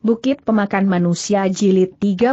Bukit Pemakan Manusia Jilid 30.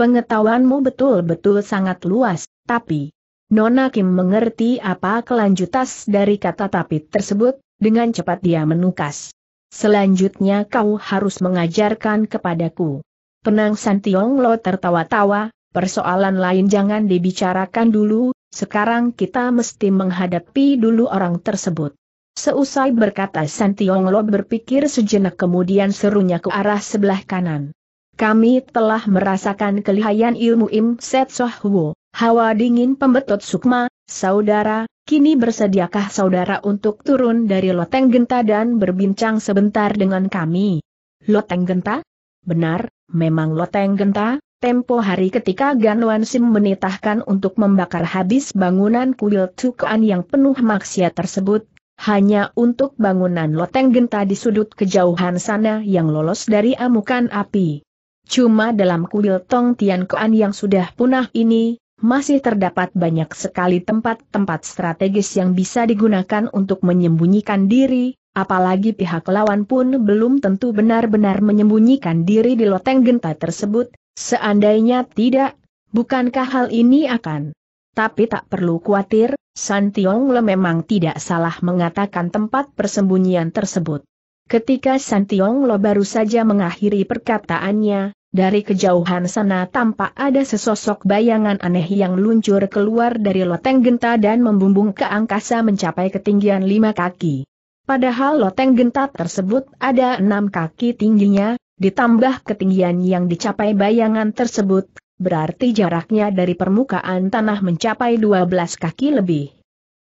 Pengetahuanmu betul-betul sangat luas, tapi... Nona Kim mengerti apa kelanjutan dari kata tapi tersebut, dengan cepat dia menukas. Selanjutnya kau harus mengajarkan kepadaku. Penang San Tiong Lo tertawa-tawa, persoalan lain jangan dibicarakan dulu, sekarang kita mesti menghadapi dulu orang tersebut. Seusai berkata Lo berpikir sejenak kemudian serunya ke arah sebelah kanan. Kami telah merasakan kelihayan ilmu Im Set Sohwo, hawa dingin pembetot sukma, saudara, kini bersediakah saudara untuk turun dari loteng genta dan berbincang sebentar dengan kami? Loteng genta? Benar, memang loteng genta, Tempo hari ketika Gan Wan Sim menitahkan untuk membakar habis bangunan kuil Tukuan yang penuh maksiat tersebut, hanya untuk bangunan loteng genta di sudut kejauhan sana yang lolos dari amukan api. Cuma dalam kuil Tong Tian Kuan yang sudah punah ini, masih terdapat banyak sekali tempat-tempat strategis yang bisa digunakan untuk menyembunyikan diri, apalagi pihak lawan pun belum tentu benar-benar menyembunyikan diri di loteng genta tersebut, seandainya tidak, bukankah hal ini akan tapi tak perlu khawatir, San Tiong Le memang tidak salah mengatakan tempat persembunyian tersebut. Ketika San Tiong Lo baru saja mengakhiri perkataannya, dari kejauhan sana tampak ada sesosok bayangan aneh yang luncur keluar dari loteng genta dan membumbung ke angkasa mencapai ketinggian lima kaki. Padahal loteng genta tersebut ada enam kaki tingginya, ditambah ketinggian yang dicapai bayangan tersebut, berarti jaraknya dari permukaan tanah mencapai 12 kaki lebih.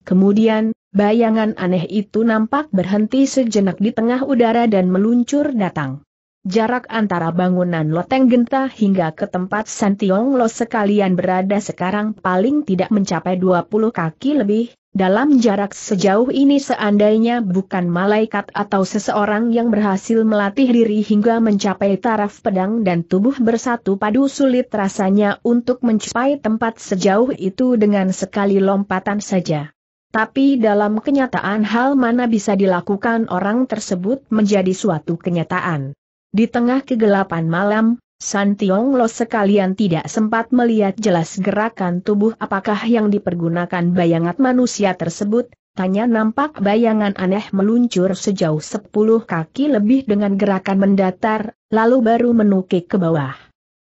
Kemudian, bayangan aneh itu nampak berhenti sejenak di tengah udara dan meluncur datang. Jarak antara bangunan loteng genta hingga ke tempat Santiong Lo sekalian berada sekarang paling tidak mencapai 20 kaki lebih, dalam jarak sejauh ini seandainya bukan malaikat atau seseorang yang berhasil melatih diri hingga mencapai taraf pedang dan tubuh bersatu padu sulit rasanya untuk mencapai tempat sejauh itu dengan sekali lompatan saja. Tapi dalam kenyataan hal mana bisa dilakukan orang tersebut menjadi suatu kenyataan. Di tengah kegelapan malam, San Tiong Lo sekalian tidak sempat melihat jelas gerakan tubuh apakah yang dipergunakan bayangan manusia tersebut, tanya nampak bayangan aneh meluncur sejauh 10 kaki lebih dengan gerakan mendatar, lalu baru menukik ke bawah.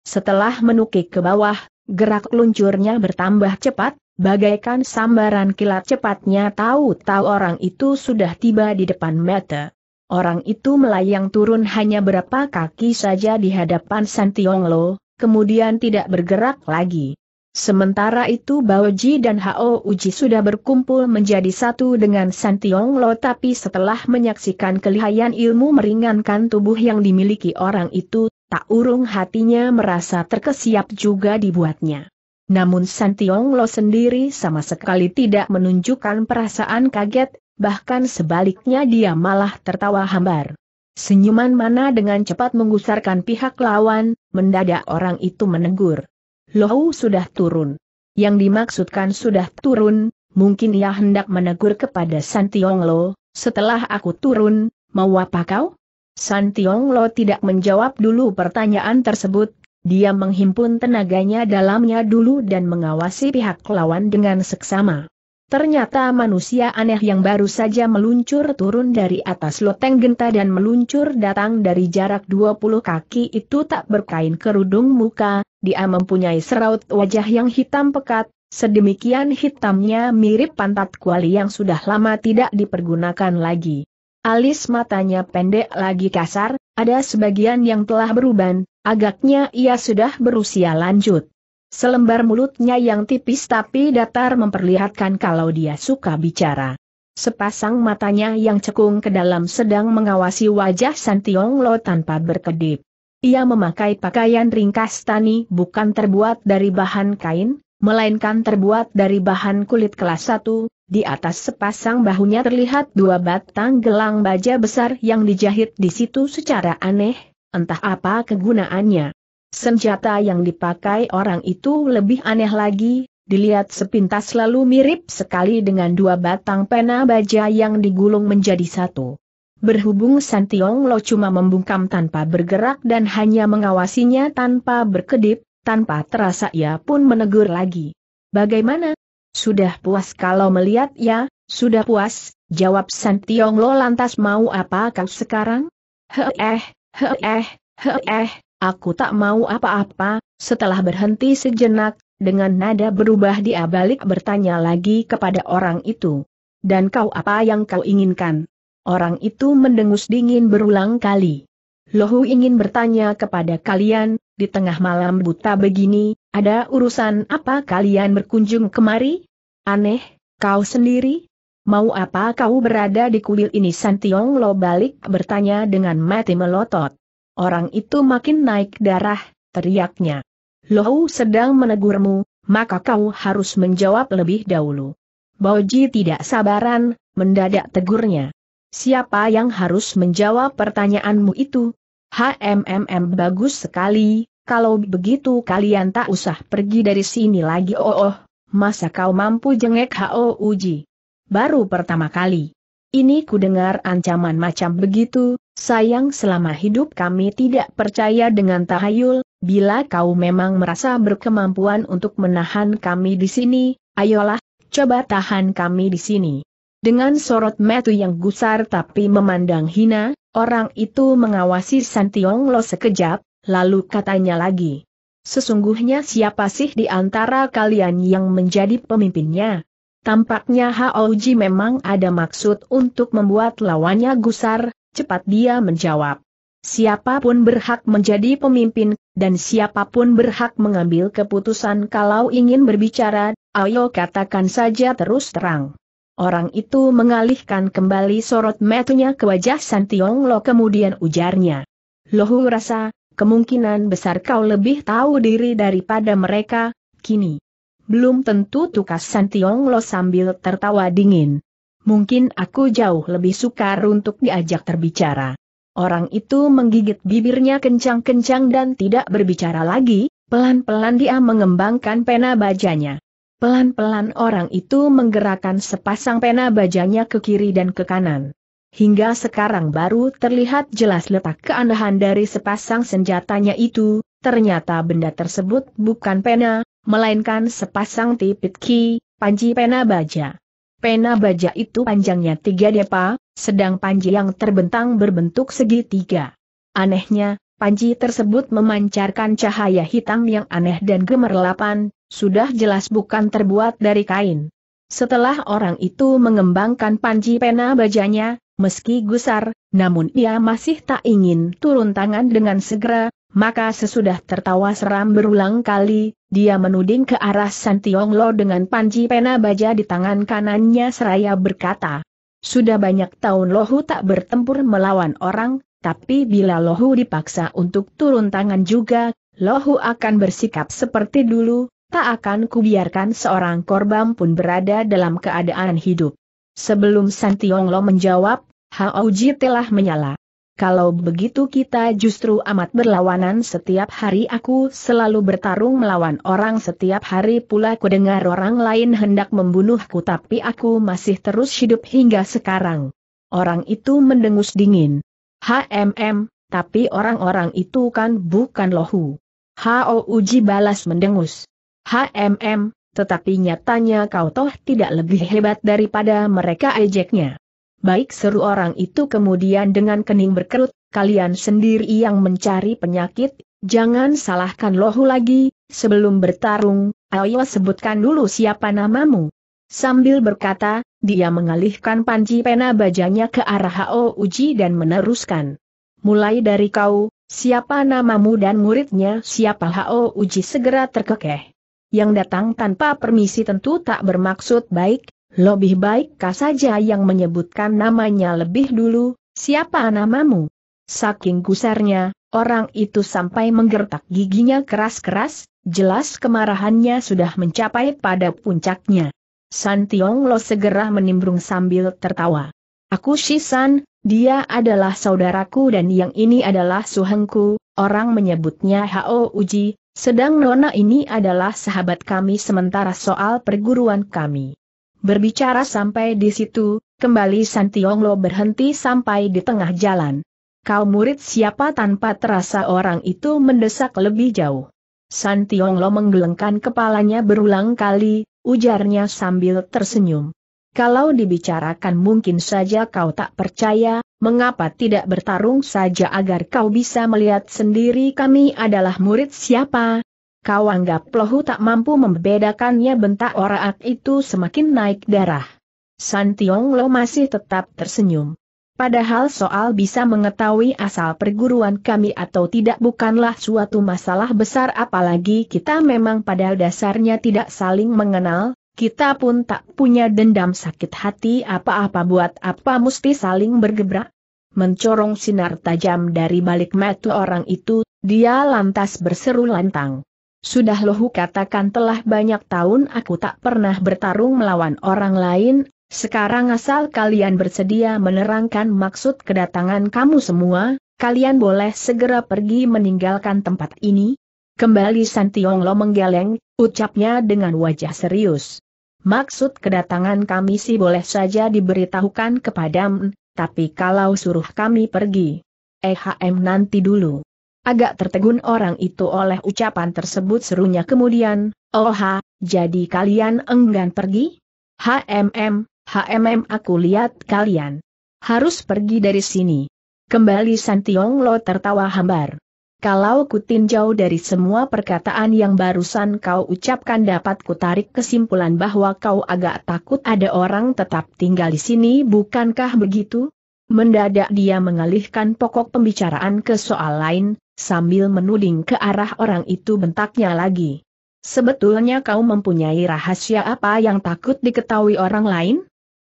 Setelah menukik ke bawah, gerak luncurnya bertambah cepat, bagaikan sambaran kilat cepatnya tahu-tahu orang itu sudah tiba di depan mata. Orang itu melayang turun hanya berapa kaki saja di hadapan San Tiong Lo, kemudian tidak bergerak lagi. Sementara itu Baoji dan Hao Uji sudah berkumpul menjadi satu dengan San Tiong Lo tapi setelah menyaksikan kelihayan ilmu meringankan tubuh yang dimiliki orang itu, tak urung hatinya merasa terkesiap juga dibuatnya. Namun San Tiong Lo sendiri sama sekali tidak menunjukkan perasaan kaget, bahkan sebaliknya dia malah tertawa hambar. Senyuman mana dengan cepat menggusarkan pihak lawan, mendadak orang itu menegur. Lohu sudah turun. Yang dimaksudkan sudah turun, mungkin ia hendak menegur kepada Santiong Lo, setelah aku turun, mau apa kau? Santiong Lo tidak menjawab dulu pertanyaan tersebut, dia menghimpun tenaganya dalamnya dulu dan mengawasi pihak lawan dengan seksama. Ternyata manusia aneh yang baru saja meluncur turun dari atas loteng genta dan meluncur datang dari jarak 20 kaki itu tak berkain kerudung muka, dia mempunyai seraut wajah yang hitam pekat, sedemikian hitamnya mirip pantat kuali yang sudah lama tidak dipergunakan lagi. Alis matanya pendek lagi kasar, ada sebagian yang telah beruban, agaknya ia sudah berusia lanjut. Selembar mulutnya yang tipis tapi datar memperlihatkan kalau dia suka bicara. Sepasang matanya yang cekung ke dalam sedang mengawasi wajah Santiong Lo tanpa berkedip. Ia memakai pakaian ringkas tani bukan terbuat dari bahan kain, melainkan terbuat dari bahan kulit kelas 1, di atas sepasang bahunya terlihat dua batang gelang baja besar yang dijahit di situ secara aneh, entah apa kegunaannya. Senjata yang dipakai orang itu lebih aneh lagi, dilihat sepintas lalu mirip sekali dengan dua batang pena baja yang digulung menjadi satu. Berhubung Santiong Lo cuma membungkam tanpa bergerak dan hanya mengawasinya tanpa berkedip, tanpa terasa ia pun menegur lagi. Bagaimana? Sudah puas kalau melihat ya, sudah puas, jawab Santiong Lo lantas mau apa kau sekarang? Heeh, heeh, heeh, Aku tak mau apa-apa, setelah berhenti sejenak, dengan nada berubah dia balik bertanya lagi kepada orang itu. Dan kau apa yang kau inginkan? Orang itu mendengus dingin berulang kali. Lohu ingin bertanya kepada kalian, di tengah malam buta begini, ada urusan apa kalian berkunjung kemari? Aneh, kau sendiri? Mau apa kau berada di kuil ini Santiong Lo balik bertanya dengan mati melotot. Orang itu makin naik darah, teriaknya. Lohu sedang menegurmu, maka kau harus menjawab lebih dahulu. Boji tidak sabaran, mendadak tegurnya. Siapa yang harus menjawab pertanyaanmu itu? HMMM bagus sekali, kalau begitu kalian tak usah pergi dari sini lagi oh oh, masa kau mampu jengek HOUJI? Baru pertama kali, ini ku dengar ancaman macam begitu, sayang selama hidup kami tidak percaya dengan tahayul, bila kau memang merasa berkemampuan untuk menahan kami di sini, ayolah, coba tahan kami di sini. Dengan sorot metu yang gusar tapi memandang hina, orang itu mengawasi Santiong Lo sekejap, lalu katanya lagi. Sesungguhnya siapa sih di antara kalian yang menjadi pemimpinnya? Tampaknya Ji memang ada maksud untuk membuat lawannya gusar, cepat dia menjawab. Siapapun berhak menjadi pemimpin, dan siapapun berhak mengambil keputusan kalau ingin berbicara, ayo katakan saja terus terang. Orang itu mengalihkan kembali sorot metunya ke wajah Santiong Lo kemudian ujarnya. Lohu rasa, kemungkinan besar kau lebih tahu diri daripada mereka, kini. Belum tentu tukas Santiong Lo sambil tertawa dingin. Mungkin aku jauh lebih sukar untuk diajak terbicara. Orang itu menggigit bibirnya kencang-kencang dan tidak berbicara lagi, pelan-pelan dia mengembangkan pena bajanya. Pelan-pelan orang itu menggerakkan sepasang pena bajanya ke kiri dan ke kanan. Hingga sekarang baru terlihat jelas letak keanehan dari sepasang senjatanya itu, ternyata benda tersebut bukan pena, melainkan sepasang tipit ki, panji pena baja. Pena baja itu panjangnya tiga depa, sedang panji yang terbentang berbentuk segitiga. Anehnya, panji tersebut memancarkan cahaya hitam yang aneh dan gemerlapan, sudah jelas bukan terbuat dari kain. Setelah orang itu mengembangkan panji pena bajanya, meski gusar, namun ia masih tak ingin turun tangan dengan segera, maka sesudah tertawa seram berulang kali, dia menuding ke arah Tiong Lo dengan panji pena baja di tangan kanannya seraya berkata, Sudah banyak tahun Lohu tak bertempur melawan orang, tapi bila Lohu dipaksa untuk turun tangan juga, Lohu akan bersikap seperti dulu, tak akan kubiarkan seorang korban pun berada dalam keadaan hidup. Sebelum Tiong Lo menjawab, Hao Ji telah menyala. Kalau begitu kita justru amat berlawanan setiap hari aku selalu bertarung melawan orang setiap hari pula ku dengar orang lain hendak membunuhku tapi aku masih terus hidup hingga sekarang. Orang itu mendengus dingin. HMM, tapi orang-orang itu kan bukan lohu. Hao Uji balas mendengus. HMM, tetapi nyatanya kau toh tidak lebih hebat daripada mereka ejeknya baik seru orang itu kemudian dengan kening berkerut, kalian sendiri yang mencari penyakit, jangan salahkan lohu lagi, sebelum bertarung, ayo sebutkan dulu siapa namamu. Sambil berkata, dia mengalihkan panci pena bajanya ke arah Hao Uji dan meneruskan. Mulai dari kau, siapa namamu dan muridnya siapa Hao Uji segera terkekeh. Yang datang tanpa permisi tentu tak bermaksud baik, lebih baik kah saja yang menyebutkan namanya lebih dulu, siapa namamu? Saking gusarnya, orang itu sampai menggertak giginya keras-keras, jelas kemarahannya sudah mencapai pada puncaknya. San Tiong Lo segera menimbrung sambil tertawa. Aku Shisan, dia adalah saudaraku dan yang ini adalah suhengku, orang menyebutnya Hao Uji, sedang Nona ini adalah sahabat kami sementara soal perguruan kami. Berbicara sampai di situ, kembali San Lo berhenti sampai di tengah jalan. Kau murid siapa tanpa terasa orang itu mendesak lebih jauh. San Lo menggelengkan kepalanya berulang kali, ujarnya sambil tersenyum. Kalau dibicarakan mungkin saja kau tak percaya, mengapa tidak bertarung saja agar kau bisa melihat sendiri kami adalah murid siapa, kau anggap lohu tak mampu membedakannya bentak oraat itu semakin naik darah. San Tiong Lo masih tetap tersenyum. Padahal soal bisa mengetahui asal perguruan kami atau tidak bukanlah suatu masalah besar apalagi kita memang pada dasarnya tidak saling mengenal, kita pun tak punya dendam sakit hati apa-apa buat apa mesti saling bergebrak. Mencorong sinar tajam dari balik mata orang itu, dia lantas berseru lantang. Sudah lohu katakan telah banyak tahun aku tak pernah bertarung melawan orang lain, sekarang asal kalian bersedia menerangkan maksud kedatangan kamu semua, kalian boleh segera pergi meninggalkan tempat ini. Kembali Tiong Lo menggeleng, ucapnya dengan wajah serius. Maksud kedatangan kami sih boleh saja diberitahukan kepadamu, tapi kalau suruh kami pergi, EHM nanti dulu. Agak tertegun orang itu oleh ucapan tersebut serunya kemudian, Oh jadi kalian enggan pergi? HMM, HMM aku lihat kalian. Harus pergi dari sini. Kembali Santiong Lo tertawa hambar. Kalau ku tinjau dari semua perkataan yang barusan kau ucapkan dapat kutarik kesimpulan bahwa kau agak takut ada orang tetap tinggal di sini bukankah begitu? Mendadak dia mengalihkan pokok pembicaraan ke soal lain, Sambil menuding ke arah orang itu bentaknya lagi. Sebetulnya kau mempunyai rahasia apa yang takut diketahui orang lain?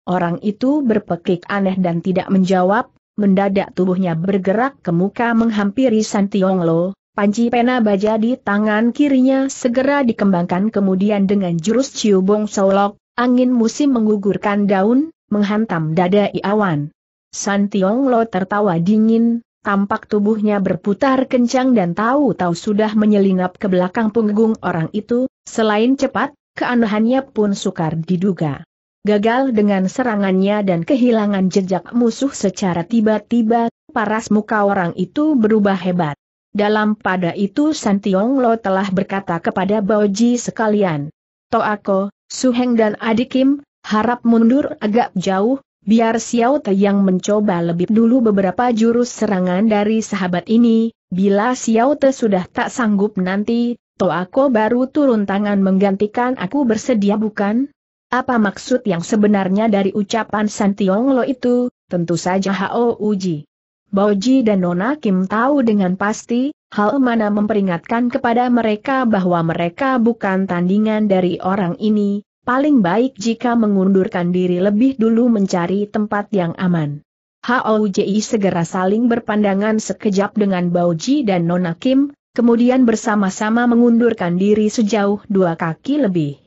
Orang itu berpekik aneh dan tidak menjawab, mendadak tubuhnya bergerak ke muka menghampiri Lo. panci pena baja di tangan kirinya segera dikembangkan kemudian dengan jurus ciubong solok, angin musim menggugurkan daun, menghantam dada Iawan. Lo tertawa dingin, Tampak tubuhnya berputar kencang dan tahu-tahu sudah menyelinap ke belakang punggung orang itu, selain cepat, keanehannya pun sukar diduga. Gagal dengan serangannya dan kehilangan jejak musuh secara tiba-tiba, paras muka orang itu berubah hebat. Dalam pada itu Santiong Lo telah berkata kepada Baoji sekalian, Toako, Suheng dan Adikim, harap mundur agak jauh, Biar Xiao Te yang mencoba lebih dulu beberapa jurus serangan dari sahabat ini, bila Xiao Te sudah tak sanggup nanti, aku baru turun tangan menggantikan aku bersedia bukan? Apa maksud yang sebenarnya dari ucapan Lo itu, tentu saja Hao Uji. Boji dan Nona Kim tahu dengan pasti, hal mana memperingatkan kepada mereka bahwa mereka bukan tandingan dari orang ini, paling baik jika mengundurkan diri lebih dulu mencari tempat yang aman. Hauji segera saling berpandangan sekejap dengan Baoji dan Nona Kim, kemudian bersama-sama mengundurkan diri sejauh dua kaki lebih.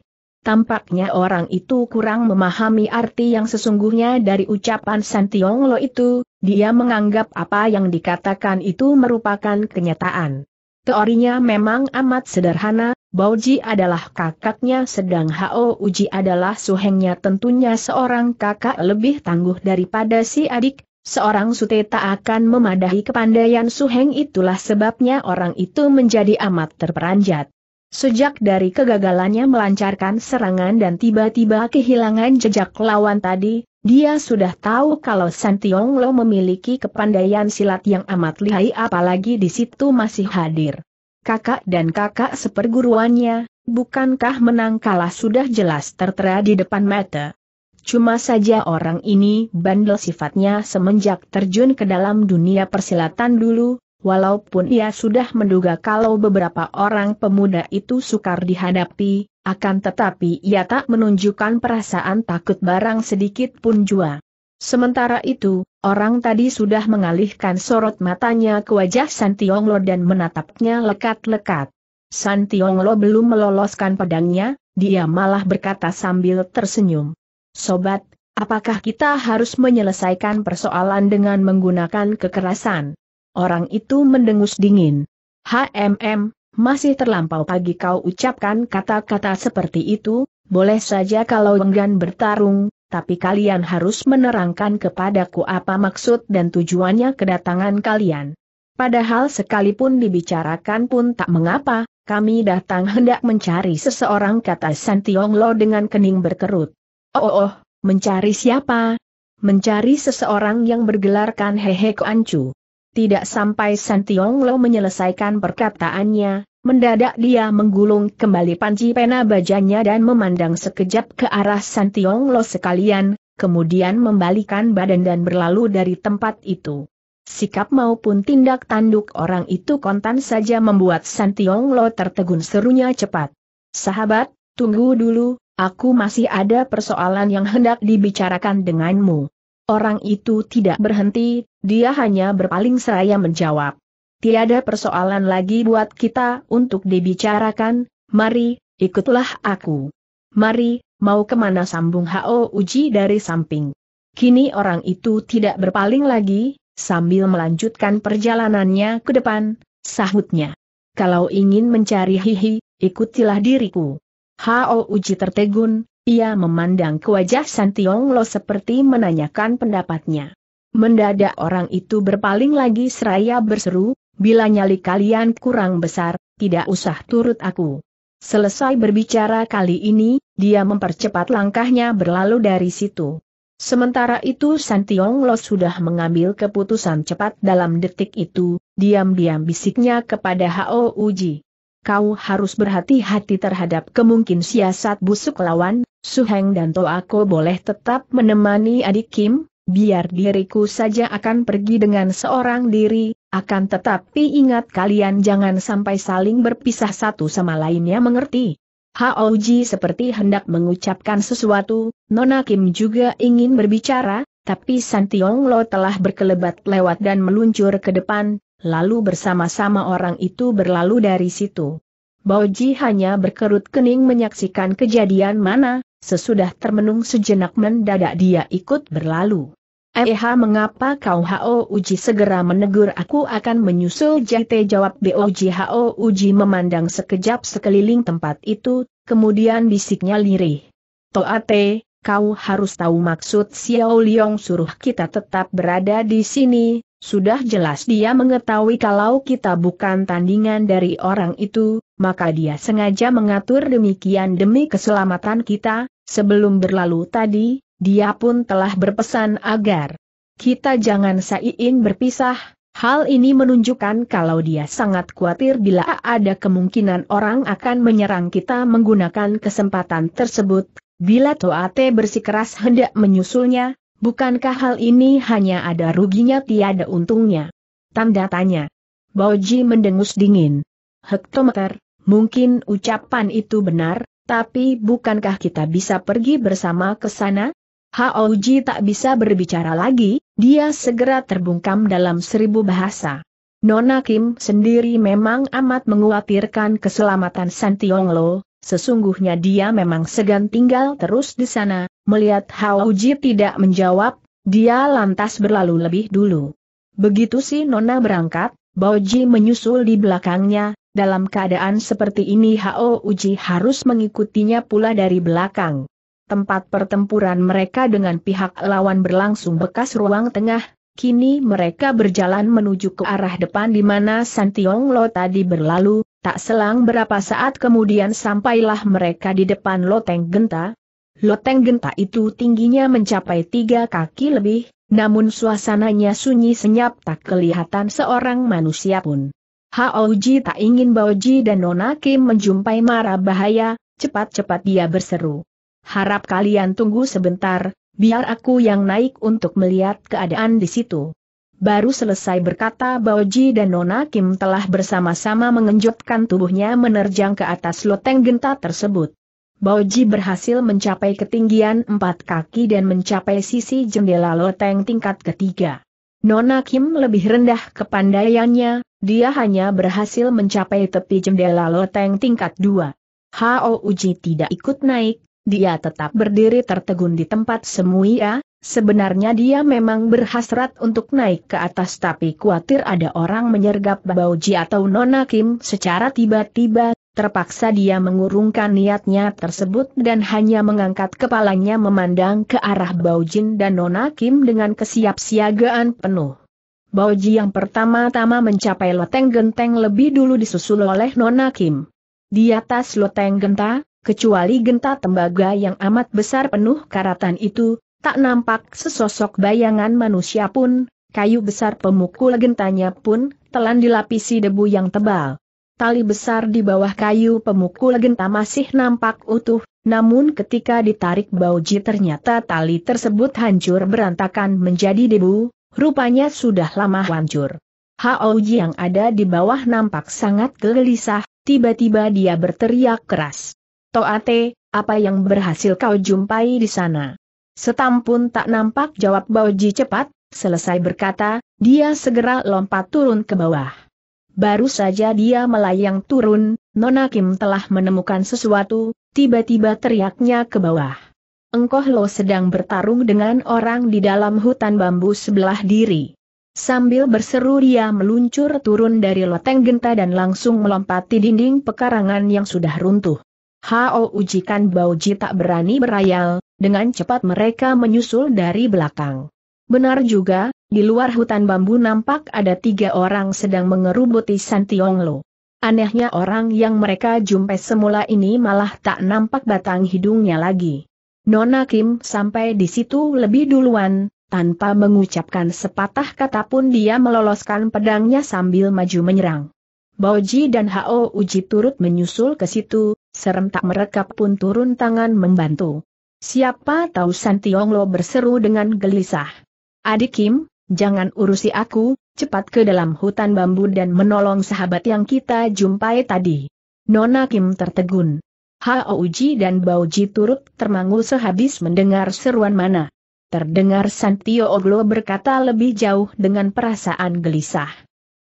Tampaknya orang itu kurang memahami arti yang sesungguhnya dari ucapan Lo itu, dia menganggap apa yang dikatakan itu merupakan kenyataan. Teorinya memang amat sederhana, Bauji adalah kakaknya sedang Hao Uji adalah suhengnya tentunya seorang kakak lebih tangguh daripada si adik, seorang sute tak akan memadahi kepandaian suheng itulah sebabnya orang itu menjadi amat terperanjat. Sejak dari kegagalannya melancarkan serangan dan tiba-tiba kehilangan jejak lawan tadi, dia sudah tahu kalau Santiong Lo memiliki kepandaian silat yang amat lihai apalagi di situ masih hadir kakak dan kakak seperguruannya, bukankah menang kalah sudah jelas tertera di depan mata? Cuma saja orang ini bandel sifatnya semenjak terjun ke dalam dunia persilatan dulu, walaupun ia sudah menduga kalau beberapa orang pemuda itu sukar dihadapi, akan tetapi ia tak menunjukkan perasaan takut barang sedikit pun jua. Sementara itu, orang tadi sudah mengalihkan sorot matanya ke wajah San dan menatapnya lekat-lekat. San belum meloloskan pedangnya, dia malah berkata sambil tersenyum. Sobat, apakah kita harus menyelesaikan persoalan dengan menggunakan kekerasan? Orang itu mendengus dingin. HMM, masih terlampau pagi kau ucapkan kata-kata seperti itu, boleh saja kalau enggan bertarung, tapi kalian harus menerangkan kepadaku apa maksud dan tujuannya kedatangan kalian. Padahal sekalipun dibicarakan pun tak mengapa, kami datang hendak mencari seseorang kata Santiong Lo dengan kening berkerut. Oh, oh, oh mencari siapa? Mencari seseorang yang bergelarkan hehe Ancu. Tidak sampai Santiong Lo menyelesaikan perkataannya, Mendadak dia menggulung kembali panci pena bajanya dan memandang sekejap ke arah Santiong Lo sekalian, kemudian membalikan badan dan berlalu dari tempat itu. Sikap maupun tindak tanduk orang itu kontan saja membuat Santiong Lo tertegun serunya cepat. Sahabat, tunggu dulu, aku masih ada persoalan yang hendak dibicarakan denganmu. Orang itu tidak berhenti, dia hanya berpaling seraya menjawab tiada persoalan lagi buat kita untuk dibicarakan, mari, ikutlah aku. Mari, mau kemana sambung Hao Uji dari samping. Kini orang itu tidak berpaling lagi, sambil melanjutkan perjalanannya ke depan, sahutnya. Kalau ingin mencari hihi, ikutilah diriku. Hao Uji tertegun, ia memandang ke wajah Santiong Lo seperti menanyakan pendapatnya. Mendadak orang itu berpaling lagi seraya berseru, Bila nyali kalian kurang besar, tidak usah turut aku. Selesai berbicara kali ini, dia mempercepat langkahnya berlalu dari situ. Sementara itu Santiong Lo sudah mengambil keputusan cepat dalam detik itu, diam-diam bisiknya kepada Hao Uji. Kau harus berhati-hati terhadap kemungkin siasat busuk lawan, Su Heng dan Toako boleh tetap menemani adik Kim, biar diriku saja akan pergi dengan seorang diri, akan tetapi ingat kalian jangan sampai saling berpisah satu sama lainnya mengerti. Haoji seperti hendak mengucapkan sesuatu, Nona Kim juga ingin berbicara, tapi Tiong Lo telah berkelebat lewat dan meluncur ke depan, lalu bersama-sama orang itu berlalu dari situ. Baoji hanya berkerut kening menyaksikan kejadian mana, sesudah termenung sejenak mendadak dia ikut berlalu. Eh mengapa kau Hao Uji segera menegur aku akan menyusul JT jawab Boji Hao Uji memandang sekejap sekeliling tempat itu, kemudian bisiknya lirih. Toate, kau harus tahu maksud Xiao Liong suruh kita tetap berada di sini, sudah jelas dia mengetahui kalau kita bukan tandingan dari orang itu, maka dia sengaja mengatur demikian demi keselamatan kita, sebelum berlalu tadi, dia pun telah berpesan agar kita jangan saing berpisah, hal ini menunjukkan kalau dia sangat khawatir bila ada kemungkinan orang akan menyerang kita menggunakan kesempatan tersebut, bila Toate bersikeras hendak menyusulnya, bukankah hal ini hanya ada ruginya tiada untungnya? Tanda tanya. Boji mendengus dingin. Hektometer, mungkin ucapan itu benar, tapi bukankah kita bisa pergi bersama ke sana? Haoji tak bisa berbicara lagi, dia segera terbungkam dalam seribu bahasa. Nona Kim sendiri memang amat mengkhawatirkan keselamatan San Tiong Lo, sesungguhnya dia memang segan tinggal terus di sana, melihat Haoji tidak menjawab, dia lantas berlalu lebih dulu. Begitu si Nona berangkat, Boji menyusul di belakangnya, dalam keadaan seperti ini Hao Ji harus mengikutinya pula dari belakang tempat pertempuran mereka dengan pihak lawan berlangsung bekas ruang tengah, kini mereka berjalan menuju ke arah depan di mana San Tiong Lo tadi berlalu, tak selang berapa saat kemudian sampailah mereka di depan loteng genta. Loteng genta itu tingginya mencapai tiga kaki lebih, namun suasananya sunyi senyap tak kelihatan seorang manusia pun. Haoji tak ingin Baoji dan Nona Kim menjumpai mara bahaya, cepat-cepat dia berseru harap kalian tunggu sebentar, biar aku yang naik untuk melihat keadaan di situ. Baru selesai berkata Baoji dan Nona Kim telah bersama-sama mengejutkan tubuhnya menerjang ke atas loteng genta tersebut. Baoji berhasil mencapai ketinggian empat kaki dan mencapai sisi jendela loteng tingkat ketiga. Nona Kim lebih rendah kepandaiannya, dia hanya berhasil mencapai tepi jendela loteng tingkat dua. Hao Uji tidak ikut naik, dia tetap berdiri tertegun di tempat semuia, ya. sebenarnya dia memang berhasrat untuk naik ke atas tapi khawatir ada orang menyergap Bauji atau Nona Kim secara tiba-tiba, terpaksa dia mengurungkan niatnya tersebut dan hanya mengangkat kepalanya memandang ke arah Baujin dan Nona Kim dengan kesiapsiagaan penuh. Baoji yang pertama-tama mencapai loteng genteng lebih dulu disusul oleh Nona Kim. Di atas loteng genta, kecuali genta tembaga yang amat besar penuh karatan itu, tak nampak sesosok bayangan manusia pun, kayu besar pemukul gentanya pun, telan dilapisi debu yang tebal. Tali besar di bawah kayu pemukul genta masih nampak utuh, namun ketika ditarik bauji ternyata tali tersebut hancur berantakan menjadi debu, rupanya sudah lama hancur. Haoji yang ada di bawah nampak sangat gelisah, tiba-tiba dia berteriak keras. Toate, apa yang berhasil kau jumpai di sana? Setampun tak nampak jawab Bauji cepat, selesai berkata, dia segera lompat turun ke bawah. Baru saja dia melayang turun, Nona Kim telah menemukan sesuatu, tiba-tiba teriaknya ke bawah. Engkoh lo sedang bertarung dengan orang di dalam hutan bambu sebelah diri. Sambil berseru dia meluncur turun dari loteng genta dan langsung melompati dinding pekarangan yang sudah runtuh. Hao Ujikan Bauji tak berani berayal, dengan cepat mereka menyusul dari belakang. Benar juga, di luar hutan bambu nampak ada tiga orang sedang mengerubuti Santionglo. Anehnya orang yang mereka jumpai semula ini malah tak nampak batang hidungnya lagi. Nona Kim sampai di situ lebih duluan, tanpa mengucapkan sepatah kata pun dia meloloskan pedangnya sambil maju menyerang. Baoji dan Hao Uji turut menyusul ke situ, serentak mereka pun turun tangan membantu. Siapa tahu San Lo berseru dengan gelisah. Adik Kim, jangan urusi aku, cepat ke dalam hutan bambu dan menolong sahabat yang kita jumpai tadi. Nona Kim tertegun. Hao Uji dan Baoji turut termangu sehabis mendengar seruan mana. Terdengar Santio Oglo berkata lebih jauh dengan perasaan gelisah.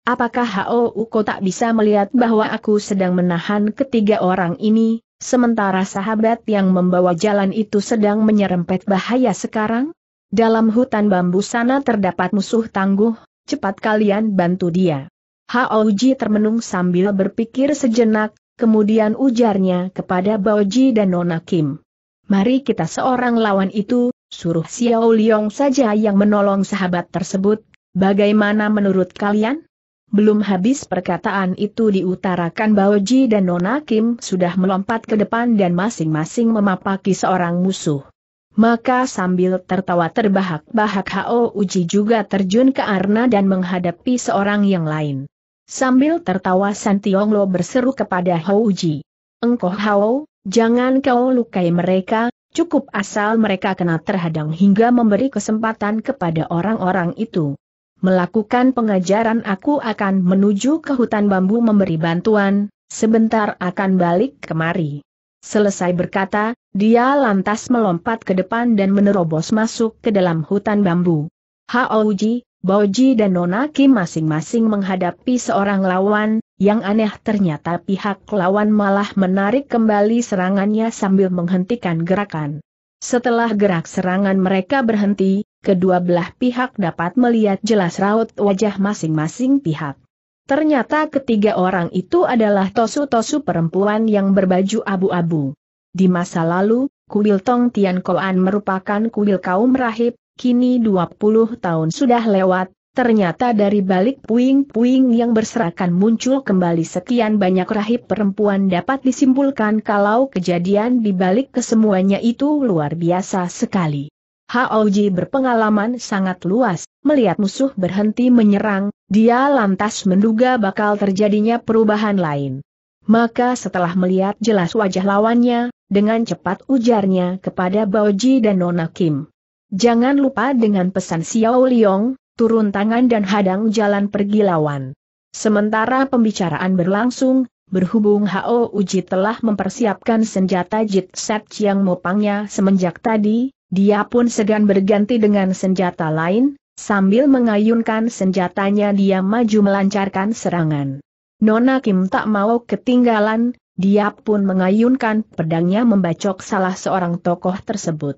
Apakah Hao Uko tak bisa melihat bahwa aku sedang menahan ketiga orang ini, sementara sahabat yang membawa jalan itu sedang menyerempet bahaya sekarang? Dalam hutan bambu sana terdapat musuh tangguh, cepat kalian bantu dia. Hao Ji termenung sambil berpikir sejenak, kemudian ujarnya kepada Baoji dan Nona Kim. Mari kita seorang lawan itu, suruh Xiao Liong saja yang menolong sahabat tersebut, bagaimana menurut kalian? Belum habis perkataan itu diutarakan Baoji dan Nona Kim sudah melompat ke depan dan masing-masing memapaki seorang musuh. Maka sambil tertawa terbahak-bahak Hao Uji juga terjun ke Arna dan menghadapi seorang yang lain. Sambil tertawa Lo berseru kepada Hao Uji. Engkau Hao, jangan kau lukai mereka, cukup asal mereka kena terhadang hingga memberi kesempatan kepada orang-orang itu melakukan pengajaran aku akan menuju ke hutan bambu memberi bantuan, sebentar akan balik kemari. Selesai berkata, dia lantas melompat ke depan dan menerobos masuk ke dalam hutan bambu. Haoji, Boji dan Nona Kim masing-masing menghadapi seorang lawan, yang aneh ternyata pihak lawan malah menarik kembali serangannya sambil menghentikan gerakan. Setelah gerak serangan mereka berhenti, kedua belah pihak dapat melihat jelas raut wajah masing-masing pihak. Ternyata ketiga orang itu adalah tosu-tosu perempuan yang berbaju abu-abu. Di masa lalu, kuil Tong Tian Koan merupakan kuil kaum rahib, kini 20 tahun sudah lewat, Ternyata dari balik puing-puing yang berserakan muncul kembali sekian banyak rahib perempuan dapat disimpulkan kalau kejadian di balik kesemuanya itu luar biasa sekali. Haoji berpengalaman sangat luas, melihat musuh berhenti menyerang, dia lantas menduga bakal terjadinya perubahan lain. Maka setelah melihat jelas wajah lawannya, dengan cepat ujarnya kepada Baoji dan Nona Kim. Jangan lupa dengan pesan Xiao Liong, turun tangan dan hadang jalan pergi lawan. Sementara pembicaraan berlangsung, berhubung Hao Uji telah mempersiapkan senjata set yang mopangnya semenjak tadi, dia pun segan berganti dengan senjata lain, sambil mengayunkan senjatanya dia maju melancarkan serangan. Nona Kim tak mau ketinggalan, dia pun mengayunkan pedangnya membacok salah seorang tokoh tersebut.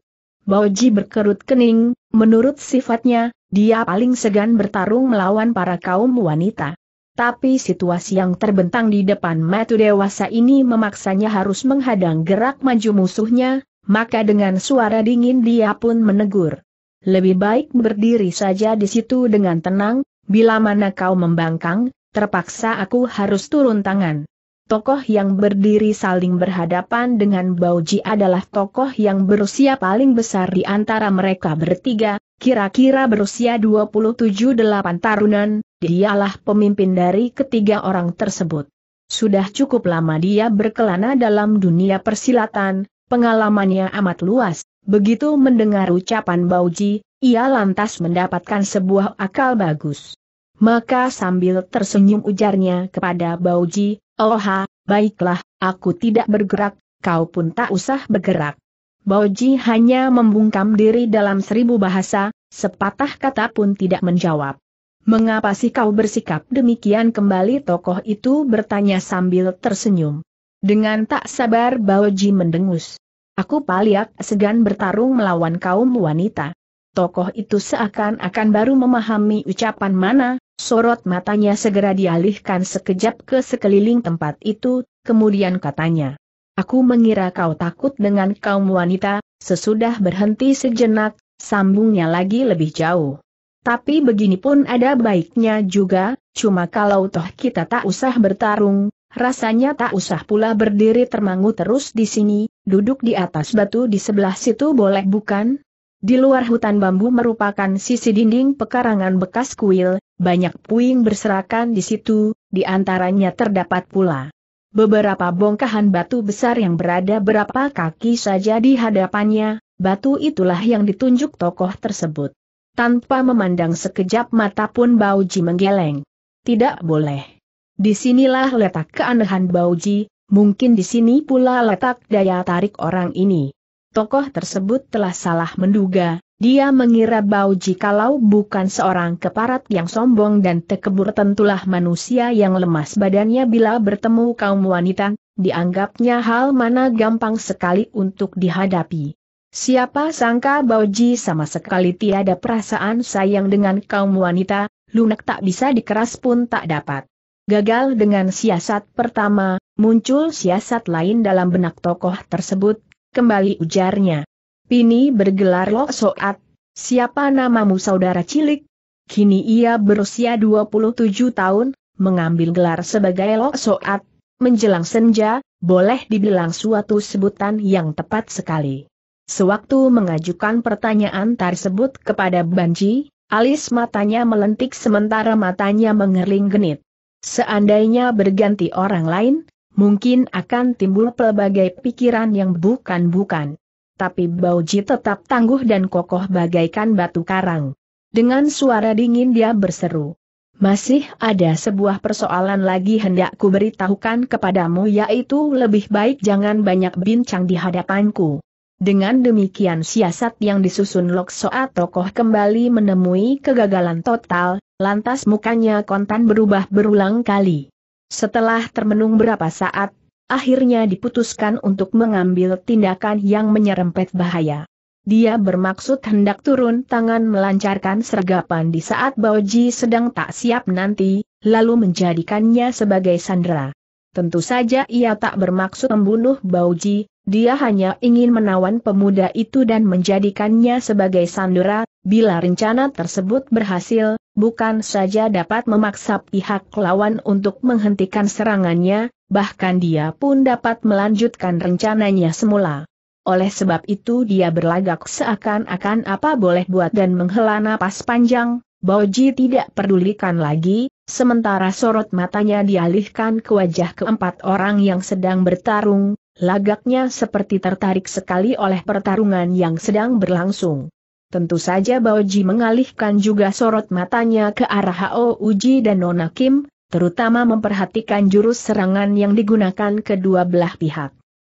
Boji berkerut kening, menurut sifatnya, dia paling segan bertarung melawan para kaum wanita. Tapi situasi yang terbentang di depan mata dewasa ini memaksanya harus menghadang gerak maju musuhnya, maka dengan suara dingin dia pun menegur. Lebih baik berdiri saja di situ dengan tenang, bila mana kau membangkang, terpaksa aku harus turun tangan tokoh yang berdiri saling berhadapan dengan Bauji adalah tokoh yang berusia paling besar di antara mereka bertiga, kira-kira berusia 27-8 tarunan, dialah pemimpin dari ketiga orang tersebut. Sudah cukup lama dia berkelana dalam dunia persilatan, pengalamannya amat luas, begitu mendengar ucapan Bauji, ia lantas mendapatkan sebuah akal bagus. Maka sambil tersenyum ujarnya kepada Bauji, Aloha, oh, baiklah, aku tidak bergerak, kau pun tak usah bergerak. Boji hanya membungkam diri dalam seribu bahasa, sepatah kata pun tidak menjawab. Mengapa sih kau bersikap demikian kembali tokoh itu bertanya sambil tersenyum. Dengan tak sabar Baoji mendengus. Aku paliak segan bertarung melawan kaum wanita. Tokoh itu seakan-akan baru memahami ucapan mana, Sorot matanya segera dialihkan sekejap ke sekeliling tempat itu, kemudian katanya. Aku mengira kau takut dengan kaum wanita, sesudah berhenti sejenak, sambungnya lagi lebih jauh. Tapi begini pun ada baiknya juga, cuma kalau toh kita tak usah bertarung, rasanya tak usah pula berdiri termangu terus di sini, duduk di atas batu di sebelah situ boleh bukan? Di luar hutan bambu merupakan sisi dinding pekarangan bekas kuil, banyak puing berserakan di situ, di antaranya terdapat pula beberapa bongkahan batu besar yang berada berapa kaki saja di hadapannya, batu itulah yang ditunjuk tokoh tersebut. Tanpa memandang sekejap mata pun Bauji menggeleng. Tidak boleh. Disinilah letak keanehan Bauji, mungkin di sini pula letak daya tarik orang ini tokoh tersebut telah salah menduga, dia mengira bau jikalau bukan seorang keparat yang sombong dan tekebur tentulah manusia yang lemas badannya bila bertemu kaum wanita, dianggapnya hal mana gampang sekali untuk dihadapi. Siapa sangka Bauji sama sekali tiada perasaan sayang dengan kaum wanita, lunak tak bisa dikeras pun tak dapat. Gagal dengan siasat pertama, muncul siasat lain dalam benak tokoh tersebut, kembali ujarnya. Pini bergelar Lok Soat, siapa namamu saudara cilik? Kini ia berusia 27 tahun, mengambil gelar sebagai Lok Soat, menjelang senja, boleh dibilang suatu sebutan yang tepat sekali. Sewaktu mengajukan pertanyaan tersebut kepada Banji, alis matanya melentik sementara matanya mengering genit. Seandainya berganti orang lain, mungkin akan timbul pelbagai pikiran yang bukan-bukan. Tapi Bauji tetap tangguh dan kokoh bagaikan batu karang. Dengan suara dingin dia berseru. Masih ada sebuah persoalan lagi hendak ku beritahukan kepadamu yaitu lebih baik jangan banyak bincang di hadapanku. Dengan demikian siasat yang disusun Loksoa tokoh kembali menemui kegagalan total, lantas mukanya kontan berubah berulang kali. Setelah termenung berapa saat, akhirnya diputuskan untuk mengambil tindakan yang menyerempet bahaya. Dia bermaksud hendak turun tangan melancarkan sergapan di saat Baoji sedang tak siap nanti, lalu menjadikannya sebagai sandera. Tentu saja ia tak bermaksud membunuh Baoji, dia hanya ingin menawan pemuda itu dan menjadikannya sebagai sandera, bila rencana tersebut berhasil, bukan saja dapat memaksa pihak lawan untuk menghentikan serangannya, bahkan dia pun dapat melanjutkan rencananya semula. Oleh sebab itu dia berlagak seakan-akan apa boleh buat dan menghela napas panjang, Boji tidak pedulikan lagi, sementara sorot matanya dialihkan ke wajah keempat orang yang sedang bertarung, lagaknya seperti tertarik sekali oleh pertarungan yang sedang berlangsung. Tentu saja Baoji mengalihkan juga sorot matanya ke arah Hao Uji dan Nona Kim, terutama memperhatikan jurus serangan yang digunakan kedua belah pihak.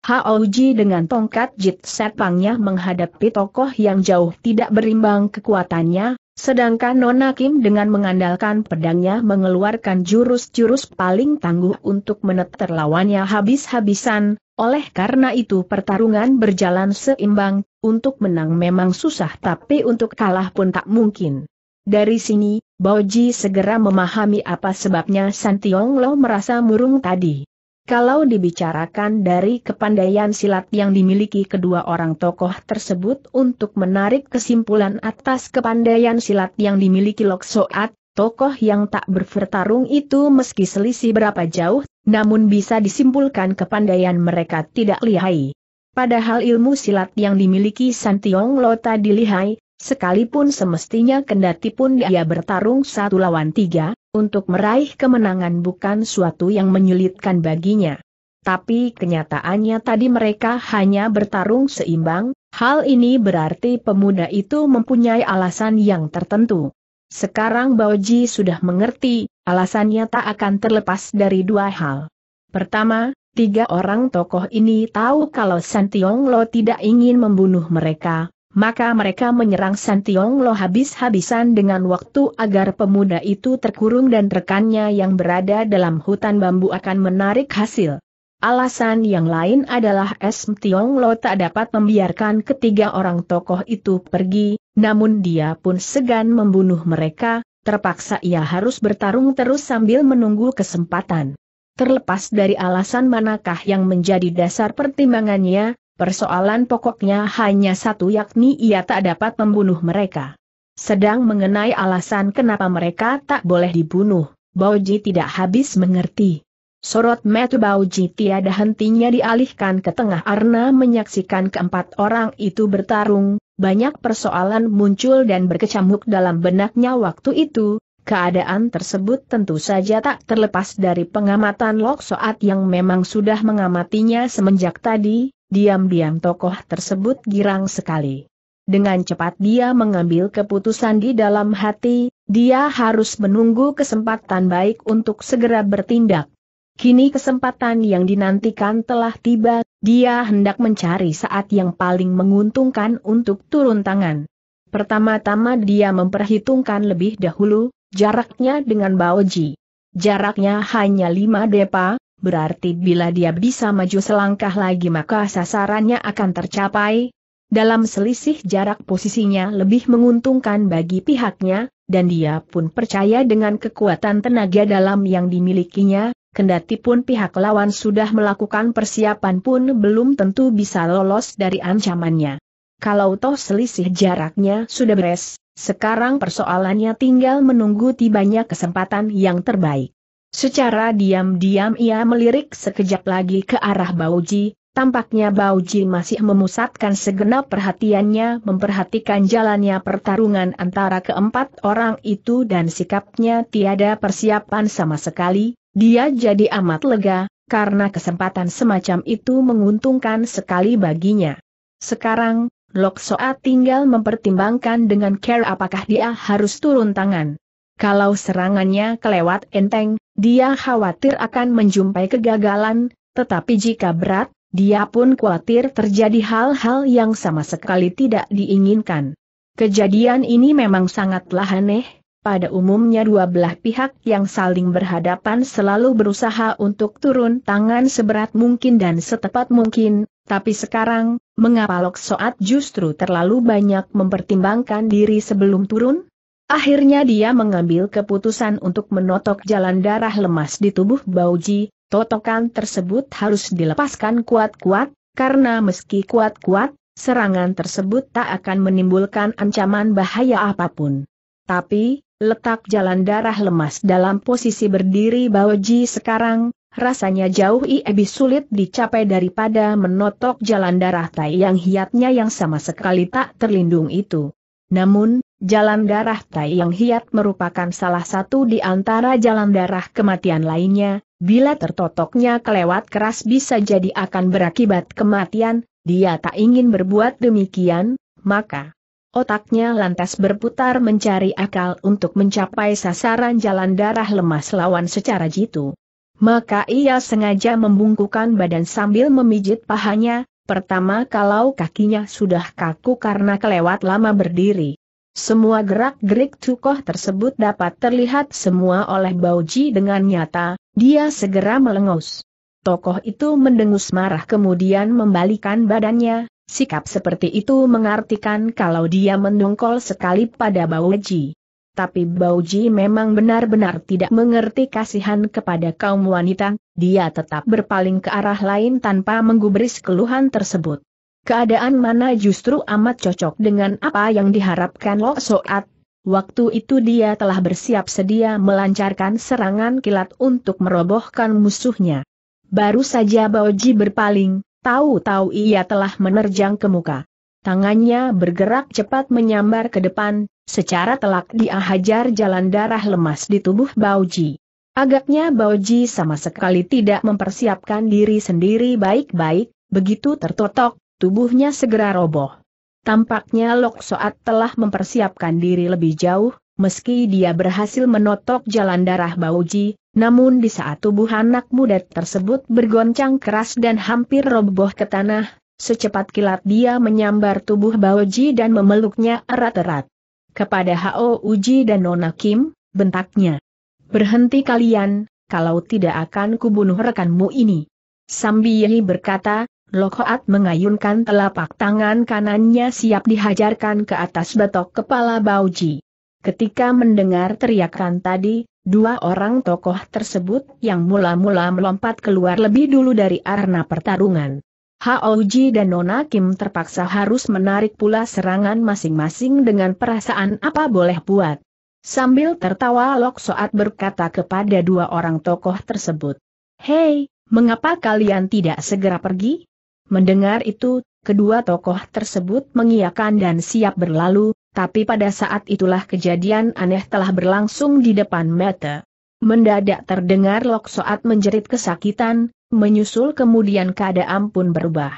Hao Uji dengan tongkat jit setpangnya menghadapi tokoh yang jauh tidak berimbang kekuatannya, Sedangkan Nona Kim dengan mengandalkan pedangnya mengeluarkan jurus-jurus paling tangguh untuk meneter lawannya habis-habisan, oleh karena itu pertarungan berjalan seimbang, untuk menang memang susah tapi untuk kalah pun tak mungkin. Dari sini, Boji segera memahami apa sebabnya San Tiong Lo merasa murung tadi. Kalau dibicarakan dari kepandaian silat yang dimiliki kedua orang tokoh tersebut untuk menarik kesimpulan atas kepandaian silat yang dimiliki Lok Soat, tokoh yang tak berpertarung itu meski selisih berapa jauh namun bisa disimpulkan kepandaian mereka tidak lihai. Padahal ilmu silat yang dimiliki Santiong Lota Lo sekalipun semestinya kendati pun dia bertarung satu lawan tiga, untuk meraih kemenangan bukan suatu yang menyulitkan baginya. Tapi kenyataannya tadi mereka hanya bertarung seimbang, hal ini berarti pemuda itu mempunyai alasan yang tertentu. Sekarang Baoji sudah mengerti, Alasannya tak akan terlepas dari dua hal. Pertama, tiga orang tokoh ini tahu kalau Santiong Lo tidak ingin membunuh mereka, maka mereka menyerang Santiong Lo habis-habisan dengan waktu agar pemuda itu terkurung dan rekannya yang berada dalam hutan bambu akan menarik hasil. Alasan yang lain adalah Sm Tiong Lo tak dapat membiarkan ketiga orang tokoh itu pergi, namun dia pun segan membunuh mereka, terpaksa ia harus bertarung terus sambil menunggu kesempatan. Terlepas dari alasan manakah yang menjadi dasar pertimbangannya, persoalan pokoknya hanya satu yakni ia tak dapat membunuh mereka. Sedang mengenai alasan kenapa mereka tak boleh dibunuh, Bauji tidak habis mengerti. Sorot metu Bauji tiada hentinya dialihkan ke tengah Arna menyaksikan keempat orang itu bertarung, banyak persoalan muncul dan berkecamuk dalam benaknya waktu itu, keadaan tersebut tentu saja tak terlepas dari pengamatan Lok Soat yang memang sudah mengamatinya semenjak tadi, diam-diam tokoh tersebut girang sekali. Dengan cepat dia mengambil keputusan di dalam hati, dia harus menunggu kesempatan baik untuk segera bertindak. Kini kesempatan yang dinantikan telah tiba, dia hendak mencari saat yang paling menguntungkan untuk turun tangan. Pertama-tama dia memperhitungkan lebih dahulu, jaraknya dengan Baoji. Jaraknya hanya lima depa, berarti bila dia bisa maju selangkah lagi maka sasarannya akan tercapai. Dalam selisih jarak posisinya lebih menguntungkan bagi pihaknya, dan dia pun percaya dengan kekuatan tenaga dalam yang dimilikinya, Kendati pun pihak lawan sudah melakukan persiapan pun belum tentu bisa lolos dari ancamannya. Kalau toh selisih jaraknya sudah beres, sekarang persoalannya tinggal menunggu tibanya kesempatan yang terbaik. Secara diam-diam ia melirik sekejap lagi ke arah Bauji, Tampaknya Bauji masih memusatkan segenap perhatiannya memperhatikan jalannya pertarungan antara keempat orang itu dan sikapnya tiada persiapan sama sekali, dia jadi amat lega, karena kesempatan semacam itu menguntungkan sekali baginya. Sekarang, Lok Soa tinggal mempertimbangkan dengan care apakah dia harus turun tangan. Kalau serangannya kelewat enteng, dia khawatir akan menjumpai kegagalan, tetapi jika berat, dia pun khawatir terjadi hal-hal yang sama sekali tidak diinginkan. Kejadian ini memang sangatlah aneh, pada umumnya dua belah pihak yang saling berhadapan selalu berusaha untuk turun tangan seberat mungkin dan setepat mungkin, tapi sekarang, mengapa Lok Soat justru terlalu banyak mempertimbangkan diri sebelum turun? Akhirnya dia mengambil keputusan untuk menotok jalan darah lemas di tubuh Bauji, totokan tersebut harus dilepaskan kuat-kuat, karena meski kuat-kuat, serangan tersebut tak akan menimbulkan ancaman bahaya apapun. Tapi, Letak jalan darah lemas dalam posisi berdiri Baoji sekarang, rasanya jauh lebih sulit dicapai daripada menotok jalan darah Tai yang hiatnya yang sama sekali tak terlindung itu. Namun, jalan darah Tai yang hiat merupakan salah satu di antara jalan darah kematian lainnya, bila tertotoknya kelewat keras bisa jadi akan berakibat kematian, dia tak ingin berbuat demikian, maka Otaknya lantas berputar mencari akal untuk mencapai sasaran jalan darah lemas lawan secara jitu. Maka ia sengaja membungkukan badan sambil memijit pahanya, pertama kalau kakinya sudah kaku karena kelewat lama berdiri. Semua gerak-gerik Tukoh tersebut dapat terlihat semua oleh Bauji dengan nyata, dia segera melengus. Tokoh itu mendengus marah kemudian membalikan badannya, Sikap seperti itu mengartikan kalau dia mendongkol sekali pada Bauji. Tapi Bauji memang benar-benar tidak mengerti kasihan kepada kaum wanita, dia tetap berpaling ke arah lain tanpa menggubris keluhan tersebut. Keadaan mana justru amat cocok dengan apa yang diharapkan Lo Soat. Waktu itu dia telah bersiap sedia melancarkan serangan kilat untuk merobohkan musuhnya. Baru saja Bauji berpaling, Tahu-tahu ia telah menerjang ke muka. Tangannya bergerak cepat menyambar ke depan, secara telak dia hajar jalan darah lemas di tubuh Bauji. Agaknya Bauji sama sekali tidak mempersiapkan diri sendiri baik-baik, begitu tertotok, tubuhnya segera roboh. Tampaknya Lok Soat telah mempersiapkan diri lebih jauh, meski dia berhasil menotok jalan darah Bauji, namun di saat tubuh anak muda tersebut bergoncang keras dan hampir roboh ke tanah, secepat kilat dia menyambar tubuh Baoji dan memeluknya erat-erat. Kepada Hao Uji dan Nona Kim, bentaknya. Berhenti kalian, kalau tidak akan kubunuh rekanmu ini. Sambiyi berkata, Lokoat mengayunkan telapak tangan kanannya siap dihajarkan ke atas batok kepala Baoji. Ketika mendengar teriakan tadi, Dua orang tokoh tersebut yang mula-mula melompat keluar lebih dulu dari arena pertarungan. Haoji dan Nona Kim terpaksa harus menarik pula serangan masing-masing dengan perasaan apa boleh buat. Sambil tertawa Lok Soat berkata kepada dua orang tokoh tersebut. Hei, mengapa kalian tidak segera pergi? Mendengar itu, kedua tokoh tersebut mengiyakan dan siap berlalu, tapi pada saat itulah kejadian aneh telah berlangsung di depan mata. Mendadak terdengar Lok Soat menjerit kesakitan, menyusul kemudian keadaan pun berubah.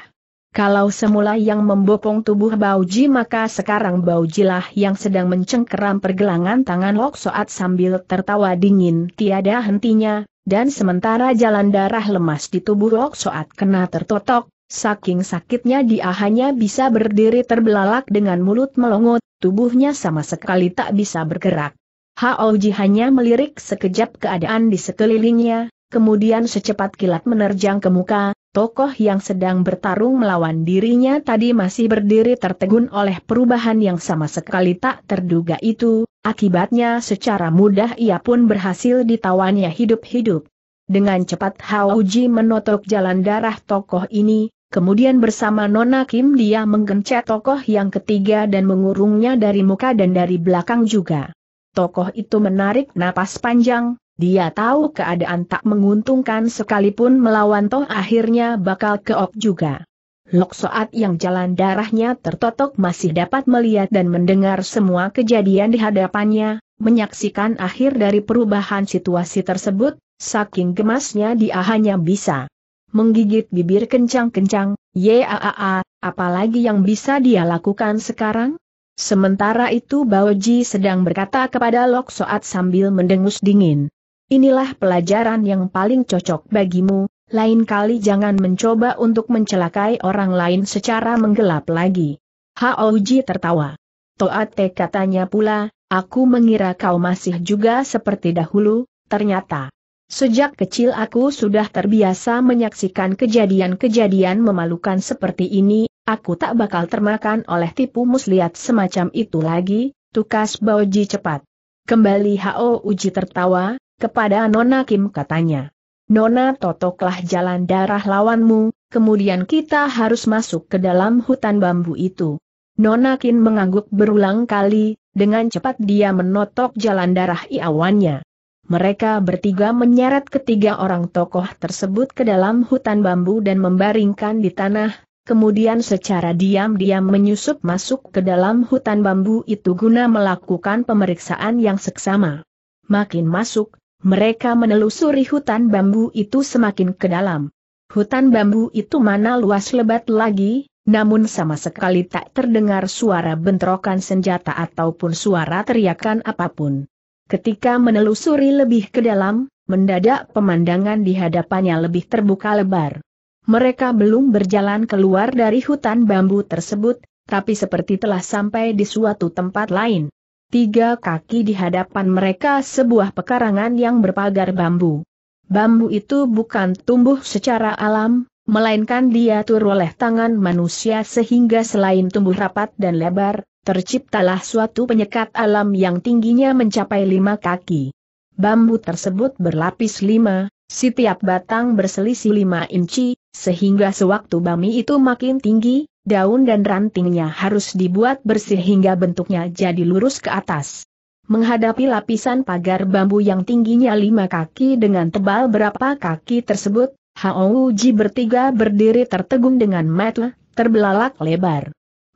Kalau semula yang membopong tubuh Bauji maka sekarang Baujilah yang sedang mencengkeram pergelangan tangan Lok Soat sambil tertawa dingin tiada hentinya, dan sementara jalan darah lemas di tubuh Lok Soat kena tertotok, Saking sakitnya dia hanya bisa berdiri terbelalak dengan mulut melongot, tubuhnya sama sekali tak bisa bergerak. Haoji hanya melirik sekejap keadaan di sekelilingnya, kemudian secepat kilat menerjang ke muka, tokoh yang sedang bertarung melawan dirinya tadi masih berdiri tertegun oleh perubahan yang sama sekali tak terduga itu, akibatnya secara mudah ia pun berhasil ditawannya hidup-hidup. Dengan cepat Haoji menotok jalan darah tokoh ini, Kemudian bersama Nona Kim dia menggencet tokoh yang ketiga dan mengurungnya dari muka dan dari belakang juga. Tokoh itu menarik napas panjang, dia tahu keadaan tak menguntungkan sekalipun melawan toh akhirnya bakal keok juga. Lok saat yang jalan darahnya tertotok masih dapat melihat dan mendengar semua kejadian di hadapannya, menyaksikan akhir dari perubahan situasi tersebut, saking gemasnya dia hanya bisa Menggigit bibir kencang-kencang, yaa, apalagi yang bisa dia lakukan sekarang? Sementara itu Baoji sedang berkata kepada Lok Soat sambil mendengus dingin. Inilah pelajaran yang paling cocok bagimu, lain kali jangan mencoba untuk mencelakai orang lain secara menggelap lagi. Haoji tertawa. Toate katanya pula, aku mengira kau masih juga seperti dahulu, ternyata. Sejak kecil aku sudah terbiasa menyaksikan kejadian-kejadian memalukan seperti ini, aku tak bakal termakan oleh tipu muslihat semacam itu lagi, tukas Baoji cepat. Kembali Hao Uji tertawa, kepada Nona Kim katanya. Nona totoklah jalan darah lawanmu, kemudian kita harus masuk ke dalam hutan bambu itu. Nona Kim mengangguk berulang kali, dengan cepat dia menotok jalan darah iawannya. Mereka bertiga menyeret ketiga orang tokoh tersebut ke dalam hutan bambu dan membaringkan di tanah, kemudian secara diam-diam menyusup masuk ke dalam hutan bambu itu guna melakukan pemeriksaan yang seksama. Makin masuk, mereka menelusuri hutan bambu itu semakin ke dalam. Hutan bambu itu mana luas lebat lagi, namun sama sekali tak terdengar suara bentrokan senjata ataupun suara teriakan apapun. Ketika menelusuri lebih ke dalam, mendadak pemandangan di hadapannya lebih terbuka lebar. Mereka belum berjalan keluar dari hutan bambu tersebut, tapi seperti telah sampai di suatu tempat lain. Tiga kaki di hadapan mereka sebuah pekarangan yang berpagar bambu. Bambu itu bukan tumbuh secara alam, melainkan diatur oleh tangan manusia sehingga selain tumbuh rapat dan lebar, terciptalah suatu penyekat alam yang tingginya mencapai lima kaki. Bambu tersebut berlapis lima, setiap batang berselisih lima inci, sehingga sewaktu bami itu makin tinggi, daun dan rantingnya harus dibuat bersih hingga bentuknya jadi lurus ke atas. Menghadapi lapisan pagar bambu yang tingginya lima kaki dengan tebal berapa kaki tersebut, Hao Ji bertiga berdiri tertegun dengan mata, terbelalak lebar.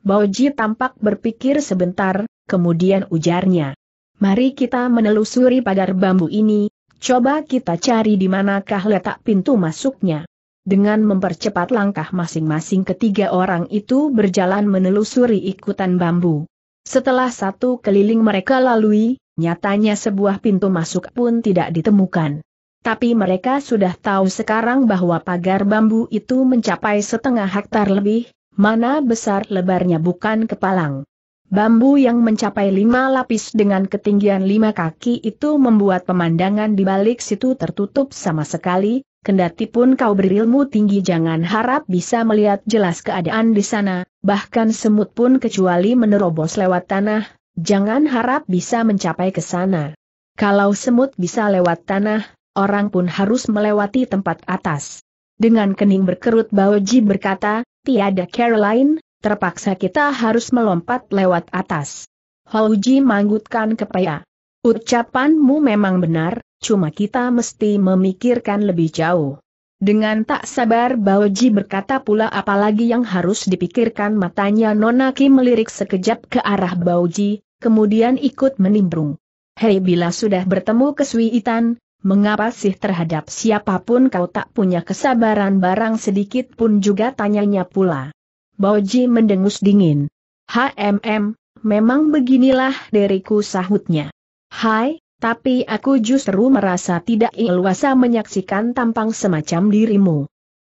Bauji tampak berpikir sebentar, kemudian ujarnya. Mari kita menelusuri pagar bambu ini, coba kita cari di manakah letak pintu masuknya. Dengan mempercepat langkah masing-masing ketiga orang itu berjalan menelusuri ikutan bambu. Setelah satu keliling mereka lalui, nyatanya sebuah pintu masuk pun tidak ditemukan. Tapi mereka sudah tahu sekarang bahwa pagar bambu itu mencapai setengah hektar lebih, mana besar lebarnya bukan kepalang. Bambu yang mencapai lima lapis dengan ketinggian lima kaki itu membuat pemandangan di balik situ tertutup sama sekali, kendati pun kau berilmu tinggi jangan harap bisa melihat jelas keadaan di sana, bahkan semut pun kecuali menerobos lewat tanah, jangan harap bisa mencapai ke sana. Kalau semut bisa lewat tanah, orang pun harus melewati tempat atas. Dengan kening berkerut Baoji berkata, tiada Caroline, lain, terpaksa kita harus melompat lewat atas. Houji manggutkan kepaya. Ucapanmu memang benar, cuma kita mesti memikirkan lebih jauh. Dengan tak sabar Baoji berkata pula apalagi yang harus dipikirkan matanya Nonaki melirik sekejap ke arah Baoji, kemudian ikut menimbrung. Hei bila sudah bertemu kesuitan, Mengapa sih terhadap siapapun kau tak punya kesabaran barang sedikit pun juga tanyanya pula. Boji mendengus dingin. HMM, memang beginilah diriku sahutnya. Hai, tapi aku justru merasa tidak iluasa menyaksikan tampang semacam dirimu.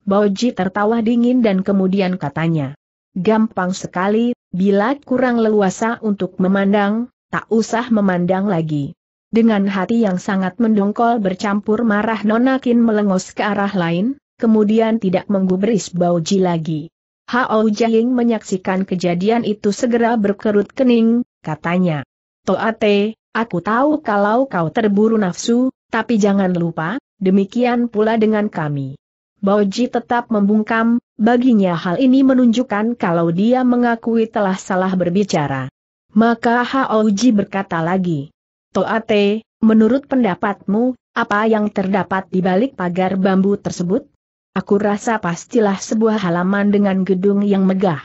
Boji tertawa dingin dan kemudian katanya. Gampang sekali, bila kurang leluasa untuk memandang, tak usah memandang lagi. Dengan hati yang sangat mendongkol bercampur marah Nona Kin melengos ke arah lain, kemudian tidak menggubris Bauji lagi. Hao Jiaying menyaksikan kejadian itu segera berkerut kening, katanya. Toate, aku tahu kalau kau terburu nafsu, tapi jangan lupa, demikian pula dengan kami. Bauji tetap membungkam, baginya hal ini menunjukkan kalau dia mengakui telah salah berbicara. Maka Hao Ji berkata lagi, Toate, menurut pendapatmu, apa yang terdapat di balik pagar bambu tersebut? Aku rasa pastilah sebuah halaman dengan gedung yang megah.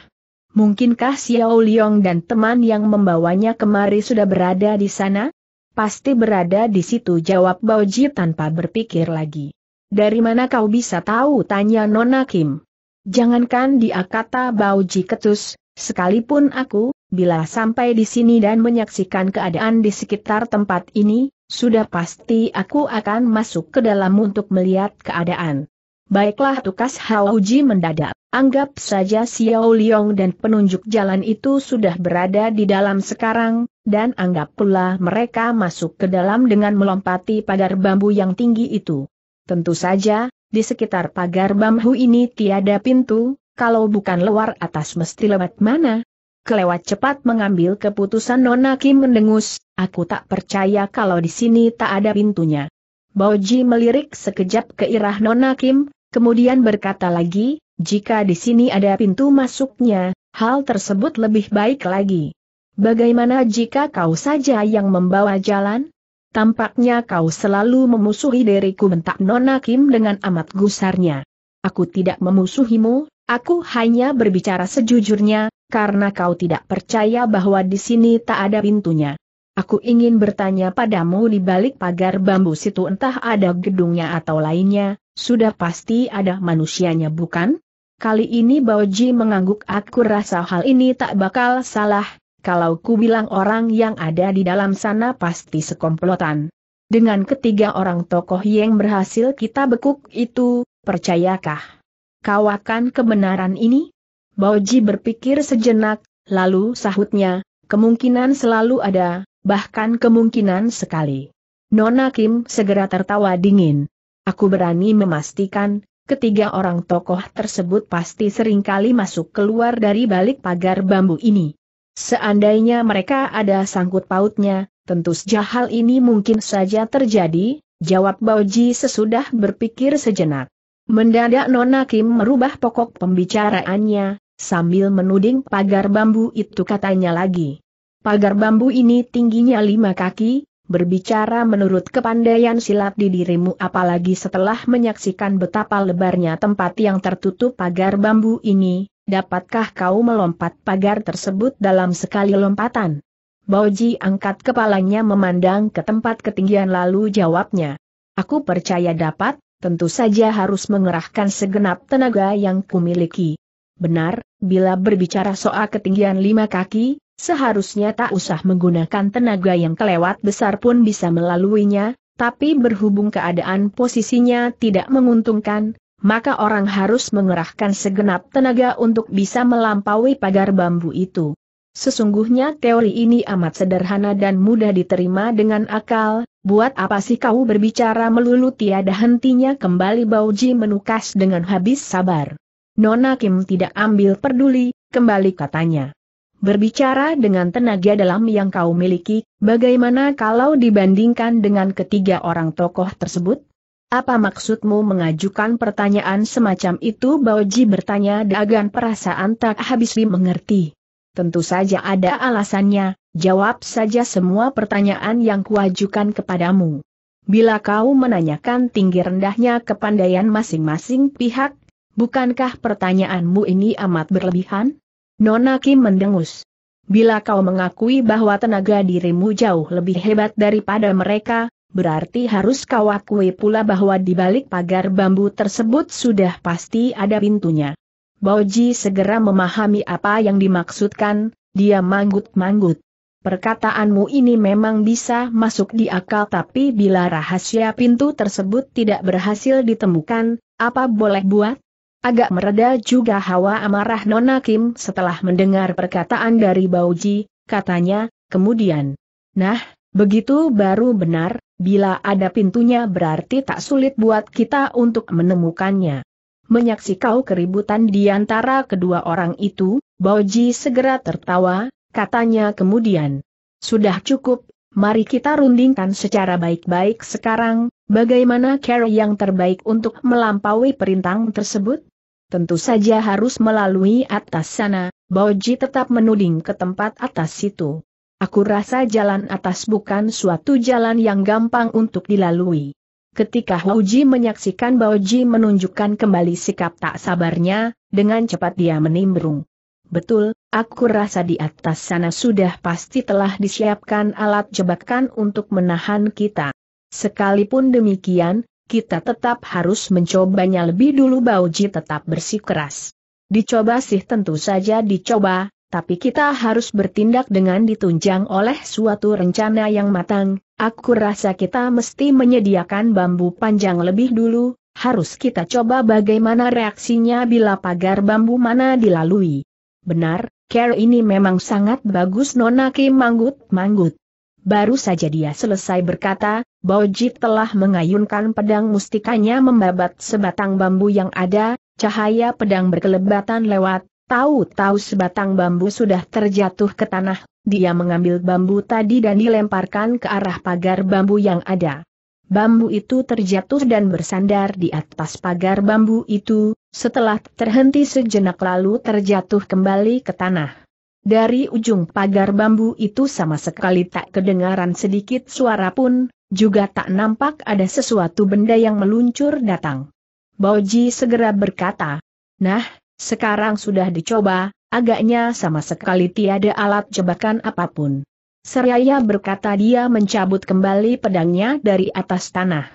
Mungkinkah Xiao Liang dan teman yang membawanya kemari sudah berada di sana? Pasti berada di situ jawab Baoji tanpa berpikir lagi. Dari mana kau bisa tahu tanya Nona Kim? Jangankan dia kata Baoji ketus, Sekalipun aku, bila sampai di sini dan menyaksikan keadaan di sekitar tempat ini, sudah pasti aku akan masuk ke dalam untuk melihat keadaan. Baiklah tukas Hauji mendadak, anggap saja Xiao Liong dan penunjuk jalan itu sudah berada di dalam sekarang, dan anggap pula mereka masuk ke dalam dengan melompati pagar bambu yang tinggi itu. Tentu saja, di sekitar pagar bambu ini tiada pintu, kalau bukan lewar atas mesti lewat mana? Kelewat cepat mengambil keputusan Nona Kim mendengus, aku tak percaya kalau di sini tak ada pintunya. Boji melirik sekejap ke irah Nona Kim, kemudian berkata lagi, jika di sini ada pintu masuknya, hal tersebut lebih baik lagi. Bagaimana jika kau saja yang membawa jalan? Tampaknya kau selalu memusuhi diriku bentak Nona Kim dengan amat gusarnya. Aku tidak memusuhimu, Aku hanya berbicara sejujurnya, karena kau tidak percaya bahwa di sini tak ada pintunya. Aku ingin bertanya padamu di balik pagar bambu situ entah ada gedungnya atau lainnya, sudah pasti ada manusianya bukan? Kali ini Baoji mengangguk aku rasa hal ini tak bakal salah, kalau ku bilang orang yang ada di dalam sana pasti sekomplotan. Dengan ketiga orang tokoh yang berhasil kita bekuk itu, percayakah? kau akan kebenaran ini? Bauji berpikir sejenak, lalu sahutnya, kemungkinan selalu ada, bahkan kemungkinan sekali. Nona Kim segera tertawa dingin. Aku berani memastikan, ketiga orang tokoh tersebut pasti seringkali masuk keluar dari balik pagar bambu ini. Seandainya mereka ada sangkut pautnya, tentu sejak hal ini mungkin saja terjadi, jawab Bauji sesudah berpikir sejenak. Mendadak Nona Kim merubah pokok pembicaraannya, sambil menuding pagar bambu itu katanya lagi. Pagar bambu ini tingginya lima kaki, berbicara menurut kepandaian silat di dirimu apalagi setelah menyaksikan betapa lebarnya tempat yang tertutup pagar bambu ini, dapatkah kau melompat pagar tersebut dalam sekali lompatan? Bauji angkat kepalanya memandang ke tempat ketinggian lalu jawabnya. Aku percaya dapat, tentu saja harus mengerahkan segenap tenaga yang kumiliki. Benar, bila berbicara soal ketinggian lima kaki, seharusnya tak usah menggunakan tenaga yang kelewat besar pun bisa melaluinya, tapi berhubung keadaan posisinya tidak menguntungkan, maka orang harus mengerahkan segenap tenaga untuk bisa melampaui pagar bambu itu. Sesungguhnya teori ini amat sederhana dan mudah diterima dengan akal, Buat apa sih kau berbicara melulu tiada hentinya kembali Bauji menukas dengan habis sabar. Nona Kim tidak ambil peduli, kembali katanya. Berbicara dengan tenaga dalam yang kau miliki, bagaimana kalau dibandingkan dengan ketiga orang tokoh tersebut? Apa maksudmu mengajukan pertanyaan semacam itu? Bauji bertanya dengan perasaan tak habis dimengerti. Tentu saja ada alasannya, Jawab saja semua pertanyaan yang kuajukan kepadamu. Bila kau menanyakan tinggi rendahnya kepandaian masing-masing pihak, bukankah pertanyaanmu ini amat berlebihan? Nona Kim mendengus. Bila kau mengakui bahwa tenaga dirimu jauh lebih hebat daripada mereka, berarti harus kau akui pula bahwa di balik pagar bambu tersebut sudah pasti ada pintunya. Boji segera memahami apa yang dimaksudkan, dia manggut-manggut. Perkataanmu ini memang bisa masuk di akal tapi bila rahasia pintu tersebut tidak berhasil ditemukan, apa boleh buat? Agak mereda juga hawa amarah Nona Kim setelah mendengar perkataan dari Bauji, katanya, kemudian. Nah, begitu baru benar, bila ada pintunya berarti tak sulit buat kita untuk menemukannya. Menyaksikau keributan di antara kedua orang itu, Bauji segera tertawa, katanya kemudian. Sudah cukup, mari kita rundingkan secara baik-baik sekarang, bagaimana cara yang terbaik untuk melampaui perintang tersebut? Tentu saja harus melalui atas sana, Boji tetap menuding ke tempat atas situ. Aku rasa jalan atas bukan suatu jalan yang gampang untuk dilalui. Ketika Houji menyaksikan Baoji menunjukkan kembali sikap tak sabarnya, dengan cepat dia menimbrung. Betul, Aku rasa di atas sana sudah pasti telah disiapkan alat jebakan untuk menahan kita. Sekalipun demikian, kita tetap harus mencobanya lebih dulu Bauji tetap bersikeras. Dicoba sih tentu saja dicoba, tapi kita harus bertindak dengan ditunjang oleh suatu rencana yang matang. Aku rasa kita mesti menyediakan bambu panjang lebih dulu, harus kita coba bagaimana reaksinya bila pagar bambu mana dilalui. Benar, Care ini memang sangat bagus Nona Kim manggut-manggut. Baru saja dia selesai berkata, Bojit telah mengayunkan pedang mustikanya membabat sebatang bambu yang ada, cahaya pedang berkelebatan lewat, tahu-tahu sebatang bambu sudah terjatuh ke tanah, dia mengambil bambu tadi dan dilemparkan ke arah pagar bambu yang ada. Bambu itu terjatuh dan bersandar di atas pagar bambu itu, setelah terhenti sejenak lalu terjatuh kembali ke tanah. Dari ujung pagar bambu itu sama sekali tak kedengaran sedikit suara pun, juga tak nampak ada sesuatu benda yang meluncur datang. Boji segera berkata, Nah, sekarang sudah dicoba, agaknya sama sekali tiada alat jebakan apapun. Seraya berkata dia mencabut kembali pedangnya dari atas tanah.